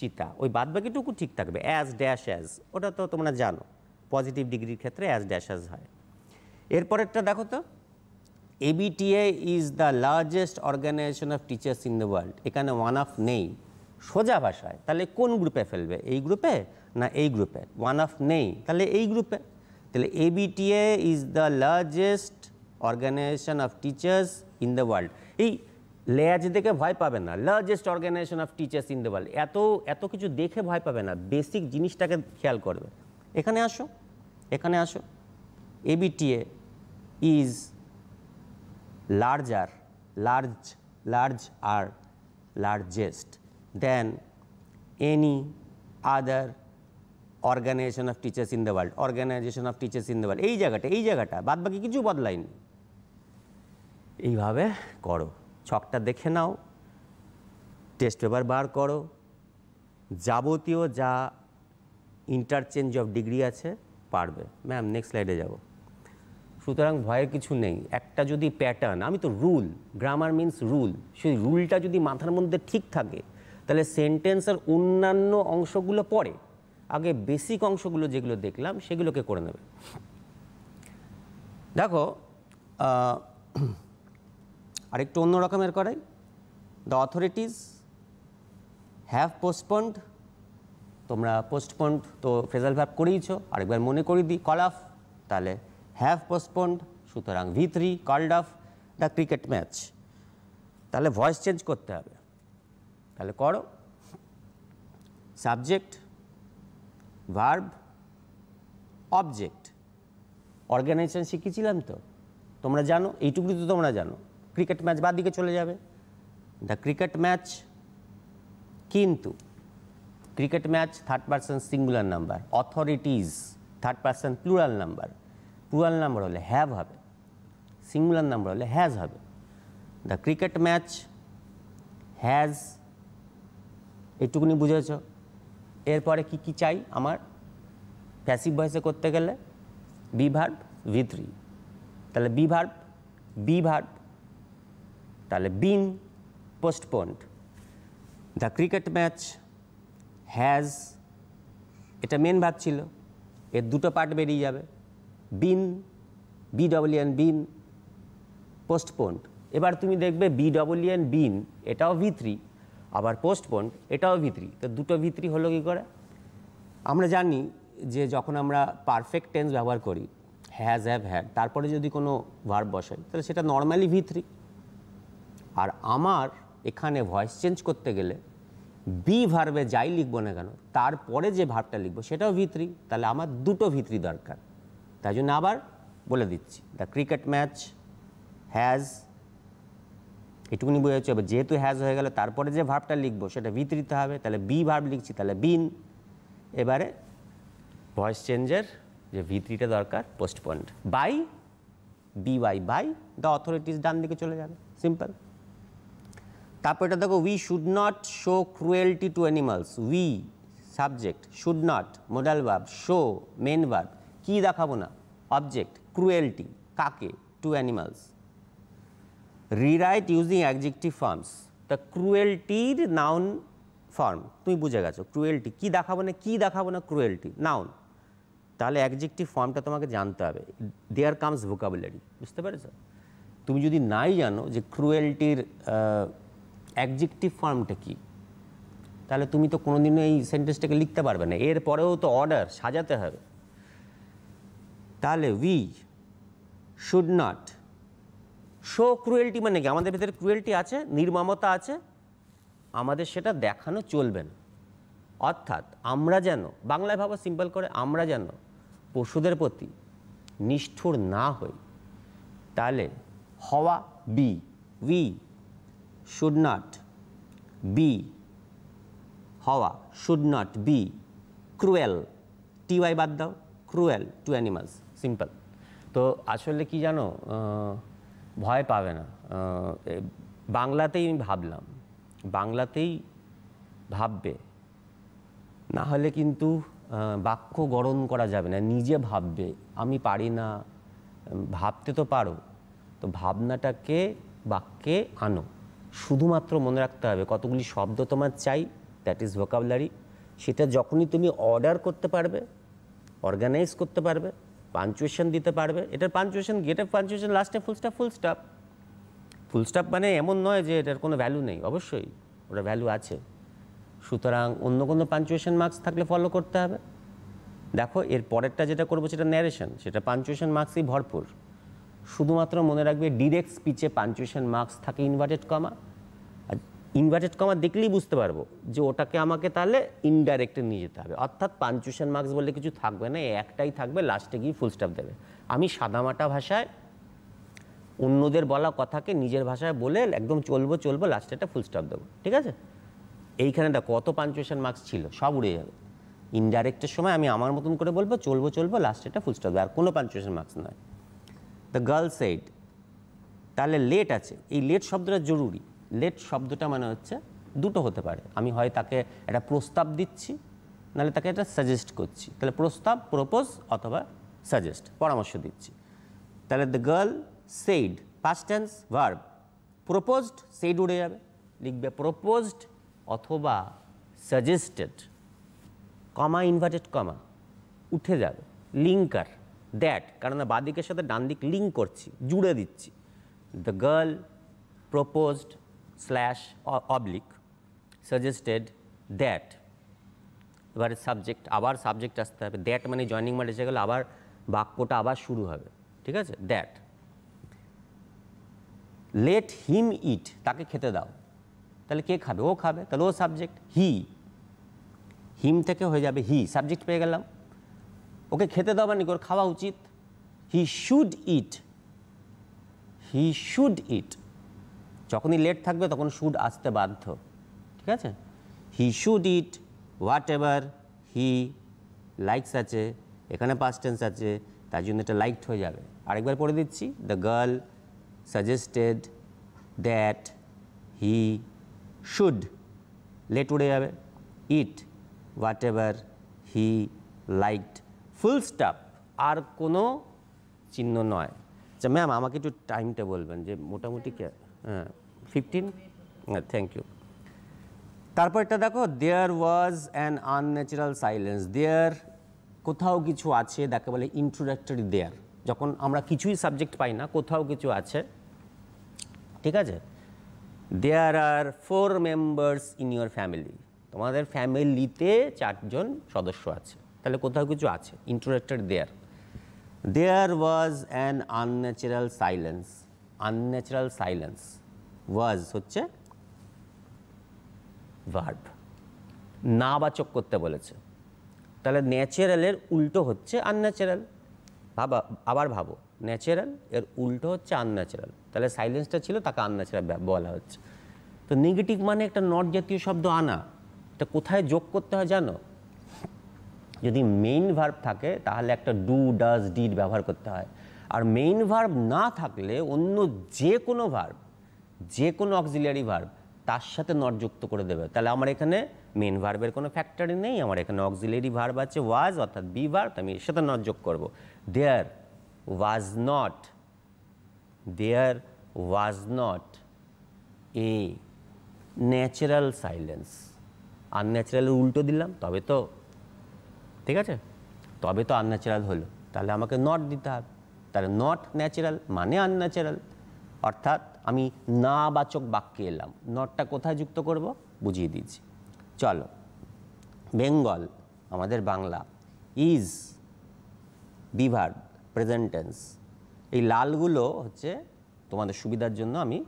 চিতা ওই বাদ বাকিটুকু ঠিক থাকবে অ্যাজ ড্যাশ অ্যাজ ওটা তো তোমরা জানো পজিটিভ ডিগ্রির ক্ষেত্রে অ্যাজ ড্যাশ অ্যাজ হয় এরপরেরটা দেখো তো ABTA is the largest organisation of teachers in the world এখানে ওয়ান অফ নেই সোজা ভাষায় তাহলে কোন গ্রুপে ফেলবে এই গ্রুপে না এই গ্রুপে ওয়ান অফ নেই তাহলে এই গ্রুপে তাহলে ABTA is the largest organisation of teachers in the world এই লেয়াজ দেখে ভয় পাবে না largest organisation of teachers in the world এত এত কিছু দেখে ভয় পাবে না বেসিক জিনিসটাকে খেয়াল করবে এখানে আসো এখানে আসো ABTA is larger large large আর largest than any other organisation of teachers in the world organisation of teachers in the world এই জায়গাটা এই জায়গাটা বাদ বাকি কিছু বদলায়নি এইভাবে করো ছকটা দেখে নাও টেস্ট পেপার বার করো যাবতীয় যা ইন্টারচেঞ্জ অফ ডিগ্রি আছে পারবে ম্যাম নেক্সট স্লাইডে যাব সুতরাং ভয়ের কিছু নেই একটা যদি প্যাটার্ন আমি তো রুল গ্রামার মিন্স রুল সেই রুলটা যদি মাথার মধ্যে ঠিক থাকে তাহলে সেন্টেন্সের অন্যান্য অংশগুলো পড়ে আগে বেসিক অংশগুলো যেগুলো দেখলাম সেগুলোকে করে নেবে দেখো আর একটু অন্য রকমের করাই দ্য অথরিটিস হ্যাভ পোস্টপন্ড তোমরা পোস্টপন্ড তো ফ্রেজাল ভ্যাব করেইছ আরেকবার মনে করি দিই কল অফ তাহলে হ্যাভ পোস্টপন্ড সুতরাং V three called off the cricket match তাহলে ভয়েস চেঞ্জ করতে হবে তাহলে করো সাবজেক্ট ভার্ব অবজেক্ট অর্গানাইজেশন শিখেছিলাম তো তোমরা জানো এইটুকুই তো তোমরা জানো ক্রিকেট ম্যাচ বাদ দিকে চলে যাবে দ্য ক্রিকেট ম্যাচ কিন্তু cricket match third person singular number authorities third person plural number plural number হলে হ্যাভ হবে সিঙ্গুলার নাম্বার হলে হ্যাজ হবে দ্য ক্রিকেট ম্যাচ হ্যাজ এটুকুনি বুঝেছ এরপরে কি কি চাই আমার প্যাসিভ ভয়েসে করতে গেলে বি ভার্ব ভি থ্রি তাহলে বি বিভার্ভ বি তাহলে been postponed the cricket match has এটা মেন ভাগ ছিল এর দুটো পার্ট বেরিয়ে যাবে বিন বি ডব্লিউএন বিন পোস্টপোন্ড এবার তুমি দেখবে বি ডব্লিউএন বিন এটাও ভিত্রি আবার পোস্টপোন্ড এটাও ভিত্রি তো দুটো ভিত্রি হলো কী করে আমরা জানি যে যখন আমরা পারফেক্ট টেন্স ব্যবহার করি হ্যাজ হ্যাভ হ্যাড তারপরে যদি কোনো ভার্ব বসাই তাহলে সেটা নর্মালি ভিত্রি আর আমার এখানে ভয়েস চেঞ্জ করতে গেলে বি ভার্বে যাই লিখবো না কেন তারপরে যে ভার্বটা লিখবো সেটাও ভিত্রি তাহলে আমার দুটো ভিত্রি দরকার তাই জন্য আবার বলে দিচ্ছি দ্য ক্রিকেট ম্যাচ হ্যাজ এটুকুনি বোঝা হচ্ছে এবার যেহেতু হ্যাজ হয়ে গেল তারপরে যে ভার্বটা লিখবো সেটা ভিত্রিতে হবে তাহলে বি ভার্ব লিখছি তাহলে বিন এবারে ভয়েস চেঞ্জের যে ভিত্রিটা দরকার postponed by be by by the authorities ডান দিকে চলে যাবে সিম্পল তারপর এটা দেখো we should not show cruelty to animals we subject should not modal ভাব শো মেন ভাব কী দেখাবো না অবজেক্ট ক্রুয়েলটি কাকে to animals rewrite using adjective forms the ক্রুয়েলটির নাউন ফর্ম তুমি বুঝে গেছো ক্রুয়েলটি কী দেখাবো না কী দেখাবো না ক্রুয়েলটি নাউন তাহলে অ্যাকজেক্টিভ ফর্মটা তোমাকে জানতে হবে দেয়ার কামস ভোকাবুলারি বুঝতে পেরেছ তুমি যদি নাই জানো যে ক্রুয়েলটির অ্যাডজেক্টিভ ফর্মটা কি তাহলে তুমি তো কোনোদিনও এই সেন্টেন্সটাকে লিখতে পারবে না এর পরেও তো অর্ডার সাজাতে হবে তাহলে we should not show cruelty মানে কি আমাদের ভেতরে ক্রুয়েলটি আছে নির্মমতা আছে আমাদের সেটা দেখানো চলবে না অর্থাৎ আমরা যেন বাংলায় ভাবা সিম্পল করে আমরা যেন পশুদের প্রতি নিষ্ঠুর না হই তাহলে হওয়া be we should not be হওয়া should not be cruel T Y বাদ দাও ক্রুয়েল টু অ্যানিমালস সিম্পল তো আসলে কি জানো ভয় পাবে না বাংলাতেই আমি ভাবলাম বাংলাতেই ভাববে না হলে কিন্তু বাক্য গরণ করা যাবে না নিজে ভাববে আমি পারি না ভাবতে তো পারো তো ভাবনাটাকে বাক্যে আনো শুধুমাত্র মনে রাখতে হবে কতগুলি শব্দ তোমার চাই দ্যাট ইজ ভোকাবুলারি সেটা যখনই তুমি অর্ডার করতে পারবে অর্গানাইজ করতে পারবে পাঞ্চুয়েশন দিতে পারবে এটার পাঞ্চুয়েশন অফ পাঞ্চুয়েশন লাস্টে full stop full stop full stop মানে এমন নয় যে এটার কোনো ভ্যালু নেই অবশ্যই ওটা ভ্যালু আছে সুতরাং অন্য কোনো পাঞ্চুয়েশন মার্কস থাকলে ফলো করতে হবে দেখো এর পরেরটা যেটা করবো সেটা ন্যারেশন সেটা পাঞ্চুয়েশন মার্কসই ভরপুর শুধুমাত্র মনে রাখবে ডিরেক্ট স্পিচে পাঞ্চুয়েশন মার্কস থাকে ইনভার্টেড কমা আর ইনভার্টেড কমা দেখলেই বুঝতে পারবো যে ওটাকে আমাকে তাহলে ইনডাইরেক্টে নিয়ে যেতে হবে অর্থাৎ পাঞ্চুয়েশন মার্কস বলে কিছু থাকবে না একটাই থাকবে লাস্টে গিয়ে ফুল স্টপ দেবে আমি সাদামাটা ভাষায় অন্যদের বলা কথাকে নিজের ভাষায় বলে একদম চলবো চলবো লাস্টে একটা ফুল স্টপ দেবো ঠিক আছে এইখানে দেখো কত পাঞ্চুয়েশন মার্কস ছিল সব উড়ে যাবে ইনডাইরেক্টের সময় আমি আমার মতন করে বলবো চলবো চলবো লাস্টে একটা ফুল স্টপ দেবো আর কোনো পাঞ্চুয়েশন মার্কস নয় দ্য গার্ল সেড তাহলে লেট আছে এই লেট শব্দটা জরুরি লেট শব্দটা মানে হচ্ছে দুটো হতে পারে আমি হয় তাকে একটা প্রস্তাব দিচ্ছি নাহলে তাকে একটা সাজেস্ট করছি তাহলে প্রস্তাব প্রপোজ অথবা সাজেস্ট পরামর্শ দিচ্ছি তাহলে the girl said past tense verb proposed said উড়ে যাবে লিখবে প্রপোজড অথবা সাজেস্টেড কমা ইনভার্টেড কমা উঠে যাবে লিঙ্কার দ্যাট কারণ বাঁদিকের সাথে ডান দিক লিঙ্ক করছি জুড়ে দিচ্ছি the girl proposed slash oblique suggested that এবারে সাবজেক্ট আবার সাবজেক্ট আসতে হবে দ্যাট মানে জয়নিং মার্ট এসে গেলে আবার বাক্যটা আবার শুরু হবে ঠিক আছে দ্যাট লেট হিম ইট তাকে খেতে দাও তাহলে কে খাবে ও খাবে তাহলে ও সাবজেক্ট হি হিম থেকে হয়ে যাবে হি সাবজেক্ট পেয়ে গেলাম ওকে খেতে দেওয়া নিকর ওর খাওয়া উচিত হি শুড ইট হি শুড ইট যখনই লেট থাকবে তখন শুড আসতে বাধ্য ঠিক আছে he should eat whatever he likes আছে এখানে পাস্ট টেন্স আছে তার জন্য এটা লাইকড হয়ে যাবে আরেকবার পড়ে দিচ্ছি the girl suggested that he should let উড়ে যাবে eat whatever he liked full stop আর কোনো চিহ্ন নয় আচ্ছা ম্যাম আমাকে একটু টাইমটা বলবেন যে মোটামুটি হ্যাঁ ফিফটিন থ্যাংক ইউ তারপরটা দেখো there was an unnatural silence there কোথাও কিছু আছে দেখে বলে ইন্ট্রোডাক্টরি দেয়ার যখন আমরা কিছুই সাবজেক্ট পাই না কোথাও কিছু আছে ঠিক আছে there are four members in your family তোমাদের ফ্যামিলিতে চারজন সদস্য আছে তাহলে কোথাও কিছু আছে interacted there there was an unnatural silence unnatural silence was হচ্ছে ভার্ব নাবাচক করতে বলেছে তাহলে ন্যাচারালের উল্টো হচ্ছে আনন্যাচারাল ভাবা আবার ভাবো ন্যাচারাল এর উল্টো হচ্ছে আনন্যাচারাল তাহলে সাইলেন্সটা ছিল তাকে আনন্যাচারাল বলা হচ্ছে তো নেগেটিভ মানে একটা নট জাতীয় শব্দ আনা এটা কোথায় যোগ করতে হয় জানো যদি মেইন ভার্ব থাকে তাহলে একটা ডু ডাজ ডিড ব্যবহার করতে হয় আর মেইন ভার্ব না থাকলে অন্য যে কোনো ভার্ব যে কোনো অক্সিলিয়ারি ভার্ব তার সাথে নট যুক্ত করে দেবে তাহলে আমার এখানে মেন ভার্বের কোনো ফ্যাক্টরি নেই আমার এখানে অক্সিলিয়ারি ভার্ব আছে ওয়াজ অর্থাৎ বি ভার্ব আমি এর সাথে নট যোগ করবো there was not there was not a natural silence natural উল্টো দিলাম তবে তো ঠিক আছে তবে তো আনন্যাচারাল হলো তাহলে আমাকে নট দিতে হবে তাহলে নট ন্যাচারাল মানে আনন্যাচারাল অর্থাৎ আমি না বাচক বাক্যে এলাম নটটা কোথায় যুক্ত করব বুঝিয়ে দিচ্ছি চলো বেঙ্গল আমাদের বাংলা ইজ বিভার প্রেজেন্টেন্স এই লালগুলো হচ্ছে তোমাদের সুবিধার জন্য আমি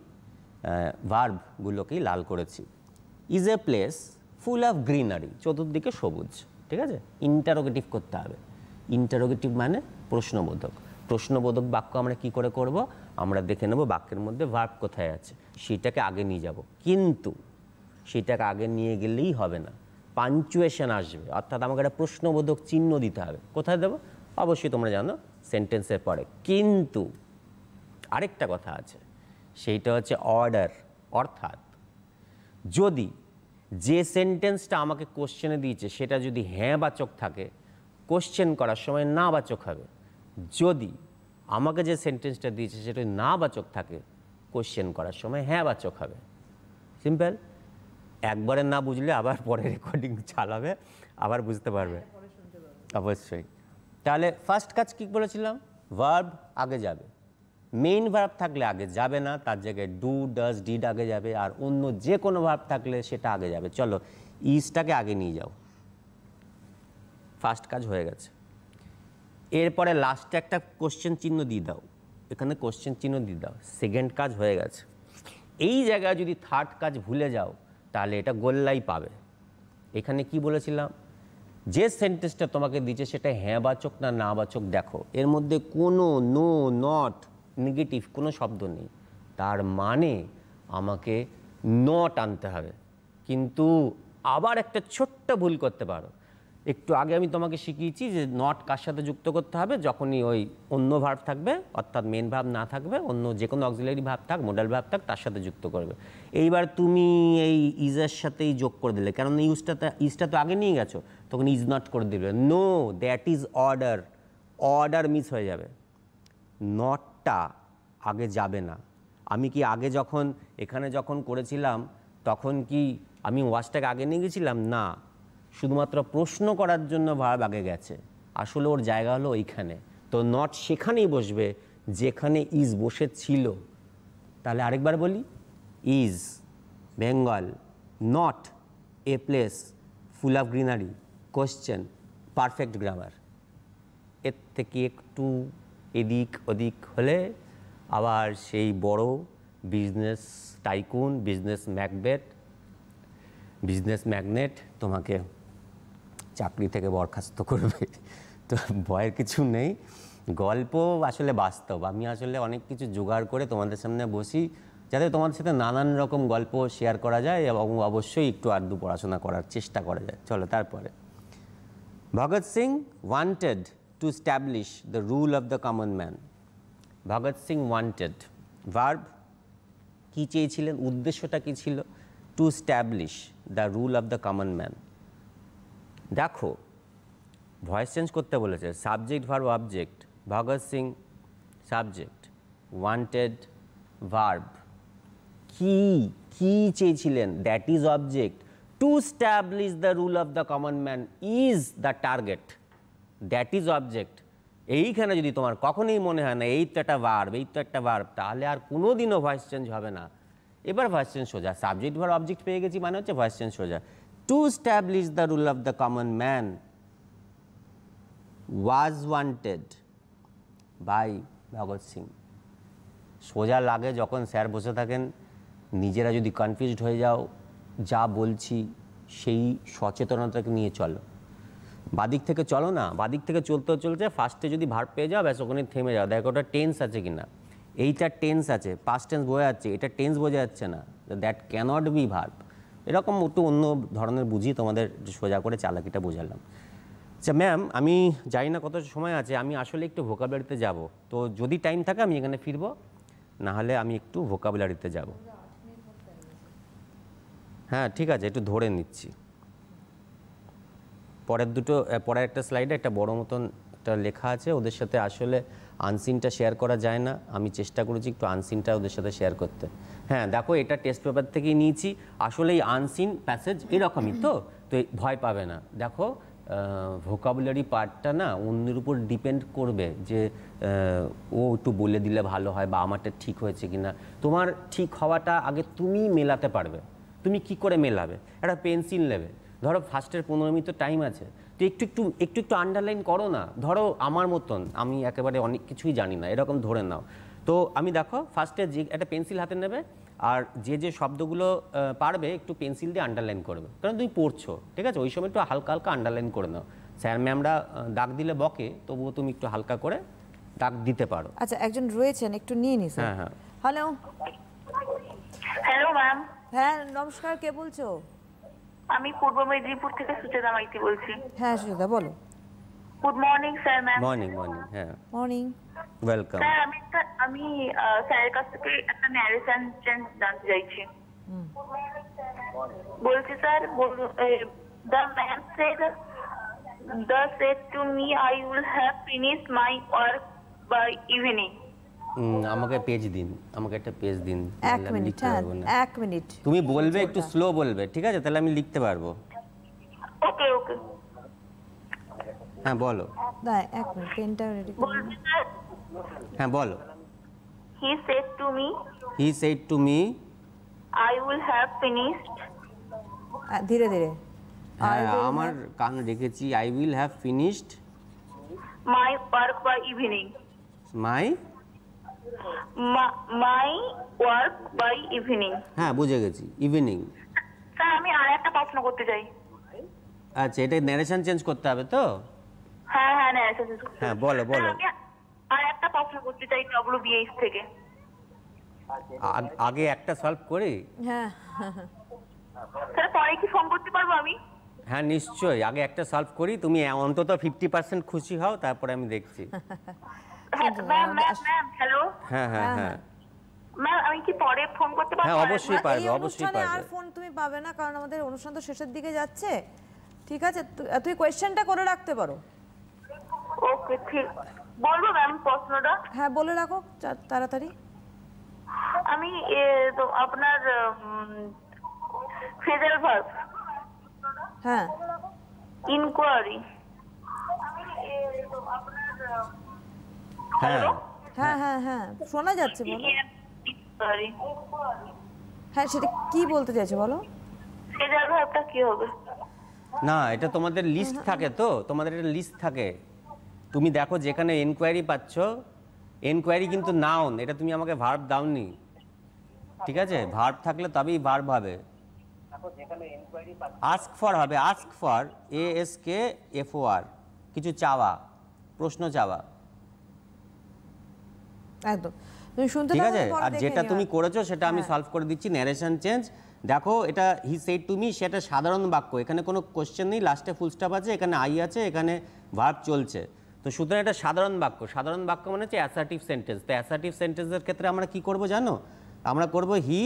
ভার্ভগুলোকেই লাল করেছি is a place full of greenery চতুর্দিকে সবুজ ঠিক আছে ইন্টারোগেটিভ করতে হবে ইন্টারোগেটিভ মানে প্রশ্নবোধক প্রশ্নবোধক বাক্য আমরা কি করে করব আমরা দেখে নেব বাক্যের মধ্যে ভার্ব কোথায় আছে সেটাকে আগে নিয়ে যাব কিন্তু সেটাকে আগে নিয়ে গেলেই হবে না পাঞ্চুয়েশন আসবে অর্থাৎ আমাকে একটা প্রশ্নবোধক চিহ্ন দিতে হবে কোথায় দেবো অবশ্যই তোমরা জানো সেন্টেন্সের পরে কিন্তু আরেকটা কথা আছে সেইটা হচ্ছে অর্ডার অর্থাৎ যদি যে সেন্টেন্সটা আমাকে কোশ্চেনে দিয়েছে সেটা যদি হ্যাঁ বাচক থাকে কোশ্চেন করার সময় না বাচক হবে যদি আমাকে যে সেন্টেন্সটা দিয়েছে সেটা না বাচক থাকে কোশ্চেন করার সময় হ্যাঁ বাচক হবে সিম্পল একবারে না বুঝলে আবার পরে রেকর্ডিং চালাবে আবার বুঝতে পারবে হ্যাঁ, অবশ্যই তাহলে ফার্স্ট কাজ কী বলেছিলাম ভার্ব আগে যাবে মেইন ভার্ব থাকলে আগে যাবে না তার জায়গায় ডু ডাস ডিড আগে যাবে আর অন্য যে কোনো ভার্ব থাকলে সেটা আগে যাবে চলো ইজটাকে আগে নিয়ে যাও ফার্স্ট কাজ হয়ে গেছে এরপরে লাস্টে একটা কোশ্চেন চিহ্ন দিয়ে দাও এখানে কোশ্চেন চিহ্ন দিয়ে দাও সেকেন্ড কাজ হয়ে গেছে এই জায়গায় যদি থার্ড কাজ ভুলে যাও তাহলে এটা গোল্লাই পাবে এখানে কি বলেছিলাম যে সেন্টেন্সটা তোমাকে দিচ্ছে সেটা হ্যাঁ বাচক না না বাচক দেখো এর মধ্যে কোনো নো নট নেগেটিভ কোনো শব্দ নেই তার মানে আমাকে নট আনতে হবে কিন্তু আবার একটা ছোট্ট ভুল করতে পারো একটু আগে আমি তোমাকে শিখিয়েছি যে নট কার সাথে যুক্ত করতে হবে যখনই ওই অন্য ভাব থাকবে অর্থাৎ মেন ভাব না থাকবে অন্য যে কোনো অক্সিলারি ভাব থাক মোডাল ভাব থাক তার সাথে যুক্ত করবে এইবার তুমি এই ইজের সাথেই যোগ করে দিলে কারণ ইউজটা ইজটা তো আগে নিয়ে গেছো তখন ইজ নট করে দিলে no that is order order miss হয়ে যাবে নট ভাবটা আগে যাবে না আমি কি আগে যখন এখানে যখন করেছিলাম তখন কি আমি ওয়াশটাকে আগে নিয়ে গেছিলাম না শুধুমাত্র প্রশ্ন করার জন্য ভাব আগে গেছে আসলে ওর জায়গা হলো ওইখানে তো নট সেখানেই বসবে যেখানে ইজ বসেছিল তাহলে আরেকবার বলি is Bengal not a place full of greenery question perfect grammar এর থেকে একটু এদিক ওদিক হলে আবার সেই বড় business tycoon business Macbeth business magnate তোমাকে চাকরি থেকে বরখাস্ত করবে তো ভয়ের কিছু নেই গল্প আসলে বাস্তব আমি আসলে অনেক কিছু জোগাড় করে তোমাদের সামনে বসি যাতে তোমাদের সাথে নানান রকম গল্প শেয়ার করা যায় এবং অবশ্যই একটু আধটু পড়াশোনা করার চেষ্টা করা যায় চলো তারপরে Bhagat Singh wanted to establish the rule of the common man. Bhagat Singh wanted. Verb কি চেয়েছিলেন উদ্দেশ্যটা কি ছিল to establish the rule of the common man দেখো ভয়েস চেঞ্জ করতে বলেছে subject verb object Bhagat Singh subject wanted verb কি কি চেয়েছিলেন that is object to establish the rule of the common man is the target that is object এইখানে যদি তোমার কখনোই মনে হয় না এই তো একটা বার্ব এই তো একটা বার্ব তাহলে আর কোনো দিনও ভয়েস চেঞ্জ হবে না এবার ভয়েস চেঞ্জ সোজা সাবজেক্ট ভার অবজেক্ট পেয়ে গেছি মানে হচ্ছে ভয়েস চেঞ্জ সোজা to establish the rule of the common man was wanted by Bhagat Singh সোজা লাগে যখন স্যার বসে থাকেন নিজেরা যদি কনফিউজড হয়ে যাও যা বলছি সেই সচেতনতাকে নিয়ে চলো বাদিক থেকে চলো না বাদিক থেকে চলতে চলছে ফার্স্টে যদি ভার পেয়ে যাও ব্যাস ওখানে থেমে যাও দেখো ওটা টেন্স আছে কি না এইটা টেন্স আছে পাস্ট টেন্স বোঝা যাচ্ছে এটা টেন্স বোঝা যাচ্ছে না দ্যাট ক্যানট বি ভার্ব এরকম একটু অন্য ধরনের বুঝিয়ে তোমাদের সোজা করে চালাকিটা বোঝালাম আচ্ছা ম্যাম আমি জানি না কত সময় আছে আমি আসলে একটু ভোকাবুলারিতে যাব তো যদি টাইম থাকে আমি এখানে ফিরবো নাহলে আমি একটু ভোকাবুলারিতে যাব হ্যাঁ ঠিক আছে একটু ধরে নিচ্ছি পরের দুটো পরের একটা স্লাইডে একটা বড় মতন একটা লেখা আছে ওদের সাথে আসলে আনসিনটা শেয়ার করা যায় না আমি চেষ্টা করেছি একটু আনসিনটা ওদের সাথে শেয়ার করতে হ্যাঁ দেখো এটা টেস্ট পেপার থেকেই নিয়েছি আসলে এই আনসিন প্যাসেজ এরকমই তো তো ভয় পাবে না দেখো ভোকাবুলারি পার্টটা না অন্যের উপর ডিপেন্ড করবে যে ও একটু বলে দিলে ভালো হয় বা আমারটা ঠিক হয়েছে কি না তোমার ঠিক হওয়াটা আগে তুমি মেলাতে পারবে তুমি কি করে মেলাবে একটা পেন্সিল নেবে ধরো ফার্স্টের পনেরো মিনিট তো টাইম আছে তো একটু একটু একটু একটু আন্ডারলাইন করো না ধরো আমার মতন আমি একেবারে অনেক কিছুই জানি না এরকম ধরে নাও তো আমি দেখো ফার্স্টে যে একটা পেন্সিল হাতে নেবে আর যে যে শব্দগুলো পারবে একটু পেন্সিল দিয়ে আন্ডারলাইন করবে কারণ তুমি পড়ছো ঠিক আছে ওই সময় একটু হালকা হালকা আন্ডারলাইন করে নাও স্যার ম্যামরা দাগ দিলে বকে তবুও তুমি একটু হালকা করে দাগ দিতে পারো আচ্ছা একজন রয়েছেন একটু নিয়ে নিস হ্যাঁ হ্যাঁ হ্যালো হ্যালো ম্যাম হ্যাঁ নমস্কার কে বলছো আমি পূর্ব মেদিনীপুর থেকে সুচেতা মাইতি বলছি হ্যাঁ সুচেতা বলো good morning sir ma'am morning morning হ্যাঁ মর্নিং वेलकम হ্যাঁ আমি স্যার আমি স্যার কাছে মে রিসেন্টেন্ট যাচ্ছি গুড মর্নিং স্যার বলছি sir that means that say to me I will have finish my work by evening আমাকে পেজ দিন আমাকে একটা পেজ দিন এক মিনিট হ্যাঁ এক মিনিট তুমি বলবে একটু স্লো বলবে ঠিক আছে তাহলে আমি লিখতে পারবো ওকে ওকে হ্যাঁ বলো না এক মিনিট পেনটা রেডি হ্যাঁ বলো he said to me he said to me I will have finished ধীরে ধীরে হ্যাঁ আমার কান দেখেছি I will have finished my work by evening my my work by evening হ্যাঁ বুঝে গেছি ইভিনিং স্যার আমি আর একটা প্রশ্ন করতে চাই আচ্ছা এটা ন্যারেশন চেঞ্জ করতে হবে তো হ্যাঁ হ্যাঁ ন্যারেশন চেঞ্জ করতে হ্যাঁ বলো বলো আর একটা প্রশ্ন করতে চাই ডব্লিউবিএস থেকে আগে একটা সলভ করি হ্যাঁ স্যার পরে কি ফোন করতে পারবো আমি হ্যাঁ নিশ্চয়ই আগে একটা সলভ করি তুমি অন্তত ফিফটি পার্সেন্ট খুশি হও তারপরে আমি দেখছি <laughs> অনুষ্ঠান তো শেষের দিকে যাচ্ছে ঠিক আছে কোশ্চেনটা করে রাখতে পারো ওকে ঠিক বলবো ম্যাম প্রশ্নটা হ্যাঁ বলে রাখো তাড়াতাড়ি আমি তো আপনার ফেজাল হ্যাঁ ইনকোয়ারি আমি তো আপনার হ্যাঁ হ্যাঁ হ্যাঁ হ্যাঁ শোনা যাচ্ছে বলো হ্যাঁ সেটা কি বলতে চাইছো বলো না এটা তোমাদের লিস্ট হ্যাঁ, হ্যাঁ। থাকে তো তোমাদের একটা লিস্ট থাকে তুমি দেখো যেখানে এনকোয়ারি পাচ্ছ এনকোয়ারি কিন্তু নাউন এটা তুমি আমাকে ভার্ব দাওনি ঠিক আছে ভার্ব থাকলে তবেই ভার্ব হবে আস্ক ফর হবে ask for A S K F O R কিছু চাওয়া প্রশ্ন চাওয়া আর যেটা তুমি করেছো সেটা আমি সলভ হ্যাঁ। করে দিচ্ছি ন্যারেশন চেঞ্জ দেখো এটা হি সেড তুমি সেটা সাধারণ বাক্য এখানে কোনো কোশ্চেন নেই লাস্টে ফুল স্টপ আছে এখানে আই আছে এখানে ভার্ব চলছে তো সুতরাং এটা সাধারণ বাক্য সাধারণ বাক্য মানে হচ্ছে অ্যাসার্টিভ সেন্টেন্স তো অ্যাসার্টিভ সেন্টেন্সের ক্ষেত্রে আমরা কি করব জানো আমরা করব হি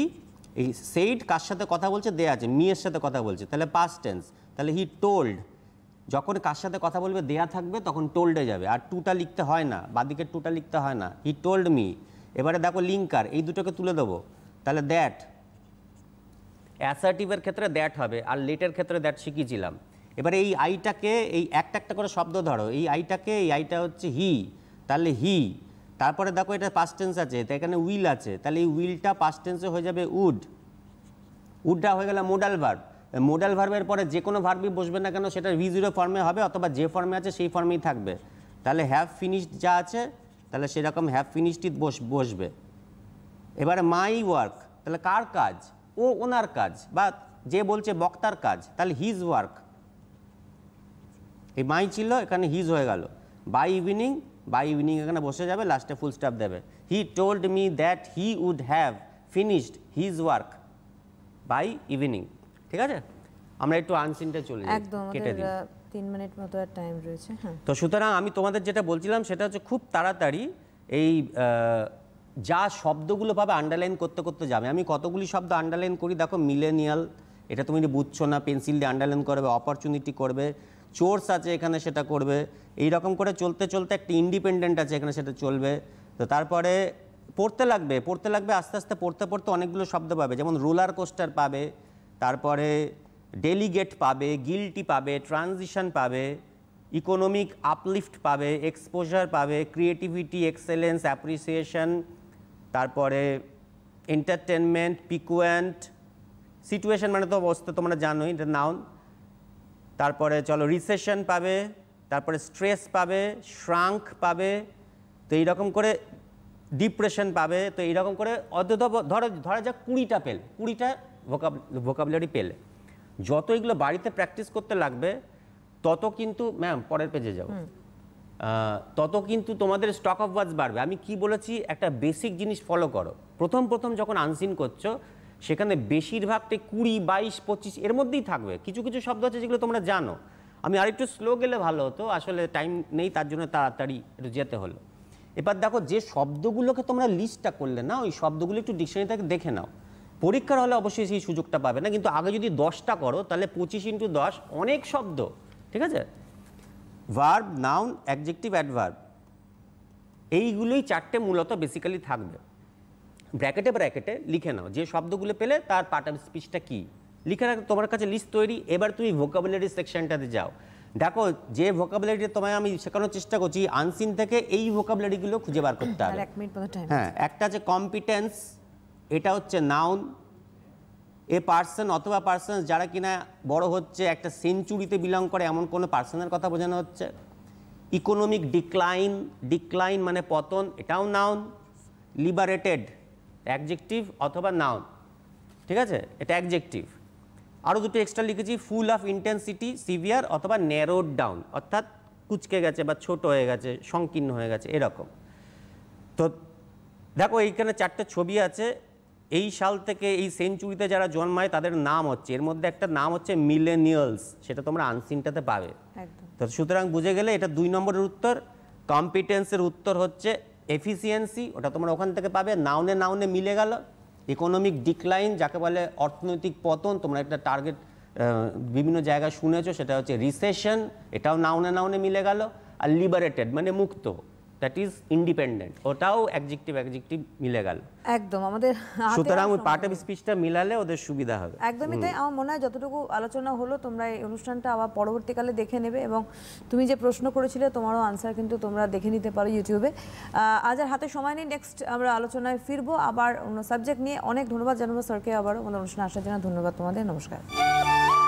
সেইট কার সাথে কথা বলছে দে আছে মি সাথে কথা বলছে তাহলে পাস্ট টেন্স তাহলে হি টোল্ড যখন কার সাথে কথা বলবে দেয়া থাকবে তখন টোল্ডে যাবে আর টুটা লিখতে হয় না বাদিকে টুটা লিখতে হয় না হি টোল্ড মি এবারে দেখো লিঙ্কার এই দুটোকে তুলে দেবো তাহলে দ্যাট অ্যাসার্টিভের ক্ষেত্রে দ্যাট হবে আর লেটের ক্ষেত্রে দ্যাট শিখিয়েছিলাম এবারে এই আইটাকে এই একটা একটা করে শব্দ ধরো এই আইটাকে এই আইটা হচ্ছে হি তাহলে হি তারপরে দেখো এটা পাস্ট টেন্স আছে তাই এখানে উইল আছে তাহলে এই উইলটা পাস্ট টেন্সে হয়ে যাবে উড উডটা হয়ে গেল মোডাল ভার্ব মোডাল ভার্বের পরে যে কোনো ভার্বই বসবে না কেন সেটা ভি জিরো ফর্মে হবে অথবা যে ফর্মে আছে সেই ফর্মেই থাকবে তাহলে হ্যাভ ফিনিশড যা আছে তাহলে সেরকম হ্যাভ ফিনিশডই বস বসবে এবারে মাই ওয়ার্ক তাহলে কার কাজ ও ওনার কাজ বা যে বলছে বক্তার কাজ তাহলে হিজ ওয়ার্ক এই মাই ছিল এখানে হিজ হয়ে গেল বাই ইভিনিং বাই ইভিনিং এখানে বসে যাবে লাস্টে ফুল স্টপ দেবে he told me that he would have finished his work by evening ঠিক আছে আমরা একটু আনসিনটা চলে একদম কেটে দিই তিন মিনিট মতো আর টাইম রয়েছে হ্যাঁ তো সুতরাং আমি তোমাদের যেটা বলছিলাম সেটা হচ্ছে খুব তাড়াতাড়ি এই যা শব্দগুলো পাবে আন্ডারলাইন করতে করতে যাবে আমি কতগুলি শব্দ আন্ডারলাইন করি দেখো মিলেনিয়াল এটা তুমি বুঝছো না পেন্সিল দিয়ে আন্ডারলাইন করবে অপরচুনিটি করবে চোর্স আছে এখানে সেটা করবে এই রকম করে চলতে চলতে একটা ইন্ডিপেন্ডেন্ট আছে এখানে সেটা চলবে তো তারপরে পড়তে লাগবে পড়তে লাগবে আস্তে আস্তে পড়তে পড়তে অনেকগুলো শব্দ পাবে যেমন রোলার কোস্টার পাবে তারপরে ডেলিগেট পাবে গিলটি পাবে ট্রানজিশন পাবে ইকোনমিক আপলিফট পাবে এক্সপোজার পাবে ক্রিয়েটিভিটি এক্সেলেন্স অ্যাপ্রিসিয়েশন তারপরে এন্টারটেনমেন্ট পিকুয়েন্ট সিচুয়েশন মানে তো অবস্থা তোমরা জানোই এটা নাউন তারপরে চলো রিসেশন পাবে তারপরে স্ট্রেস পাবে শ্রাঙ্ক পাবে তো এইরকম করে ডিপ্রেশন পাবে তো এইরকম করে অত ধরো ধরা যাক কুড়িটা পেল কুড়িটা ভোকাবুলারি পেলে যত এগুলো বাড়িতে প্র্যাকটিস করতে লাগবে তত কিন্তু ম্যাম পরের পেজে যাব তত কিন্তু তোমাদের স্টক অফ ওয়ার্ডস বাড়বে আমি কি বলেছি একটা বেসিক জিনিস ফলো করো প্রথম প্রথম যখন আনসিন করছো সেখানে বেশিরভাগটাই কুড়ি বাইশ পঁচিশ এর মধ্যেই থাকবে কিছু কিছু শব্দ আছে যেগুলো তোমরা জানো আমি আরেকটু স্লো গেলে ভালো হতো আসলে টাইম নেই তার জন্য তাড়াতাড়ি একটু যেতে হলো এবার দেখো যে শব্দগুলোকে তোমরা লিস্টটা করলে না ওই শব্দগুলো একটু ডিকশনারি থেকে দেখে নাও পরীক্ষার হলে অবশ্যই সেই সুযোগটা পাবে না কিন্তু আগে যদি দশটা করো তাহলে পঁচিশ ইন্টু দশ অনেক শব্দ ঠিক আছে ভার্ব নাউন অ্যাডজেক্টিভ অ্যাডভার্ব এইগুলোই চারটে মূলত বেসিক্যালি থাকবে ব্র্যাকেটে ব্র্যাকেটে লিখে নাও যে শব্দগুলো পেলে তার পার্ট অফ স্পিচটা কী লিখে রাখ তোমার কাছে লিস্ট তৈরি এবার তুমি ভোকাবুলারি সেকশনটাতে যাও দেখো যে ভোকাবুলারি তোমায় আমি শেখানোর চেষ্টা করছি আনসিন থেকে এই ভোকাবুলারিগুলো খুঁজে বার করতে হবে হ্যাঁ একটা আছে কম্পিটেন্স এটা হচ্ছে নাউন এ পার্সন অথবা পার্সন যারা কিনা বড় হচ্ছে একটা সেঞ্চুরিতে বিলং করে এমন কোনো পার্সনের কথা বোঝানো হচ্ছে ইকোনমিক ডিক্লাইন ডিক্লাইন মানে পতন এটাও নাউন লিবারেটেড অ্যাকজেক্টিভ অথবা নাউন ঠিক আছে এটা অ্যাকজেক্টিভ আরও দুটো এক্সট্রা লিখেছি ফুল অফ ইন্টেন্সিটি সিভিয়ার অথবা ন্যারোড ডাউন অর্থাৎ কুচকে গেছে বা ছোট হয়ে গেছে সংকীর্ণ হয়ে গেছে এরকম তো দেখো এইখানে চারটে ছবি আছে এই সাল থেকে এই সেঞ্চুরিতে যারা জন্মায় তাদের নাম হচ্ছে এর মধ্যে একটা নাম হচ্ছে মিলেনিয়ালস সেটা তোমরা আনসিনটাতে পাবে তো সুতরাং বুঝে গেলে এটা দুই নম্বরের উত্তর কম্পিটেন্সের উত্তর হচ্ছে এফিসিয়েন্সি ওটা তোমরা ওখান থেকে পাবে নাউনে নাউনে মিলে গেল ইকোনমিক ডিক্লাইন যাকে বলে অর্থনৈতিক পতন তোমরা একটা টার্গেট বিভিন্ন জায়গায় শুনেছো সেটা হচ্ছে রিসেশন এটাও নাউনে নাউনে মিলে গেল আর লিবারেটেড মানে মুক্ত দ্যাট ইজ ইন্ডিপেন্ডেন্ট ওটাও অ্যাডজেক্টিভ অ্যাডজেক্টিভ মিলে গেল একদম আমাদের সুতরাং ওই পার্ট অফ স্পিচটা মিলালে ওদের সুবিধা হবে একদমই তাই আমার মনে হয় যতটুকু আলোচনা হলো তোমরা এই অনুষ্ঠানটা আবার পরবর্তীকালে দেখে নেবে এবং তুমি যে প্রশ্ন করেছিলে তোমারও আনসার কিন্তু তোমরা দেখে নিতে পারো ইউটিউবে আজ আর হাতে সময় নেই নেক্সট আমরা আলোচনায় ফিরবো আবার অন্য সাবজেক্ট নিয়ে অনেক ধন্যবাদ জানাবো স্যারকে আবারও আমাদের অনুষ্ঠানে আসার জন্য ধন্যবাদ তোমাদের নমস্কার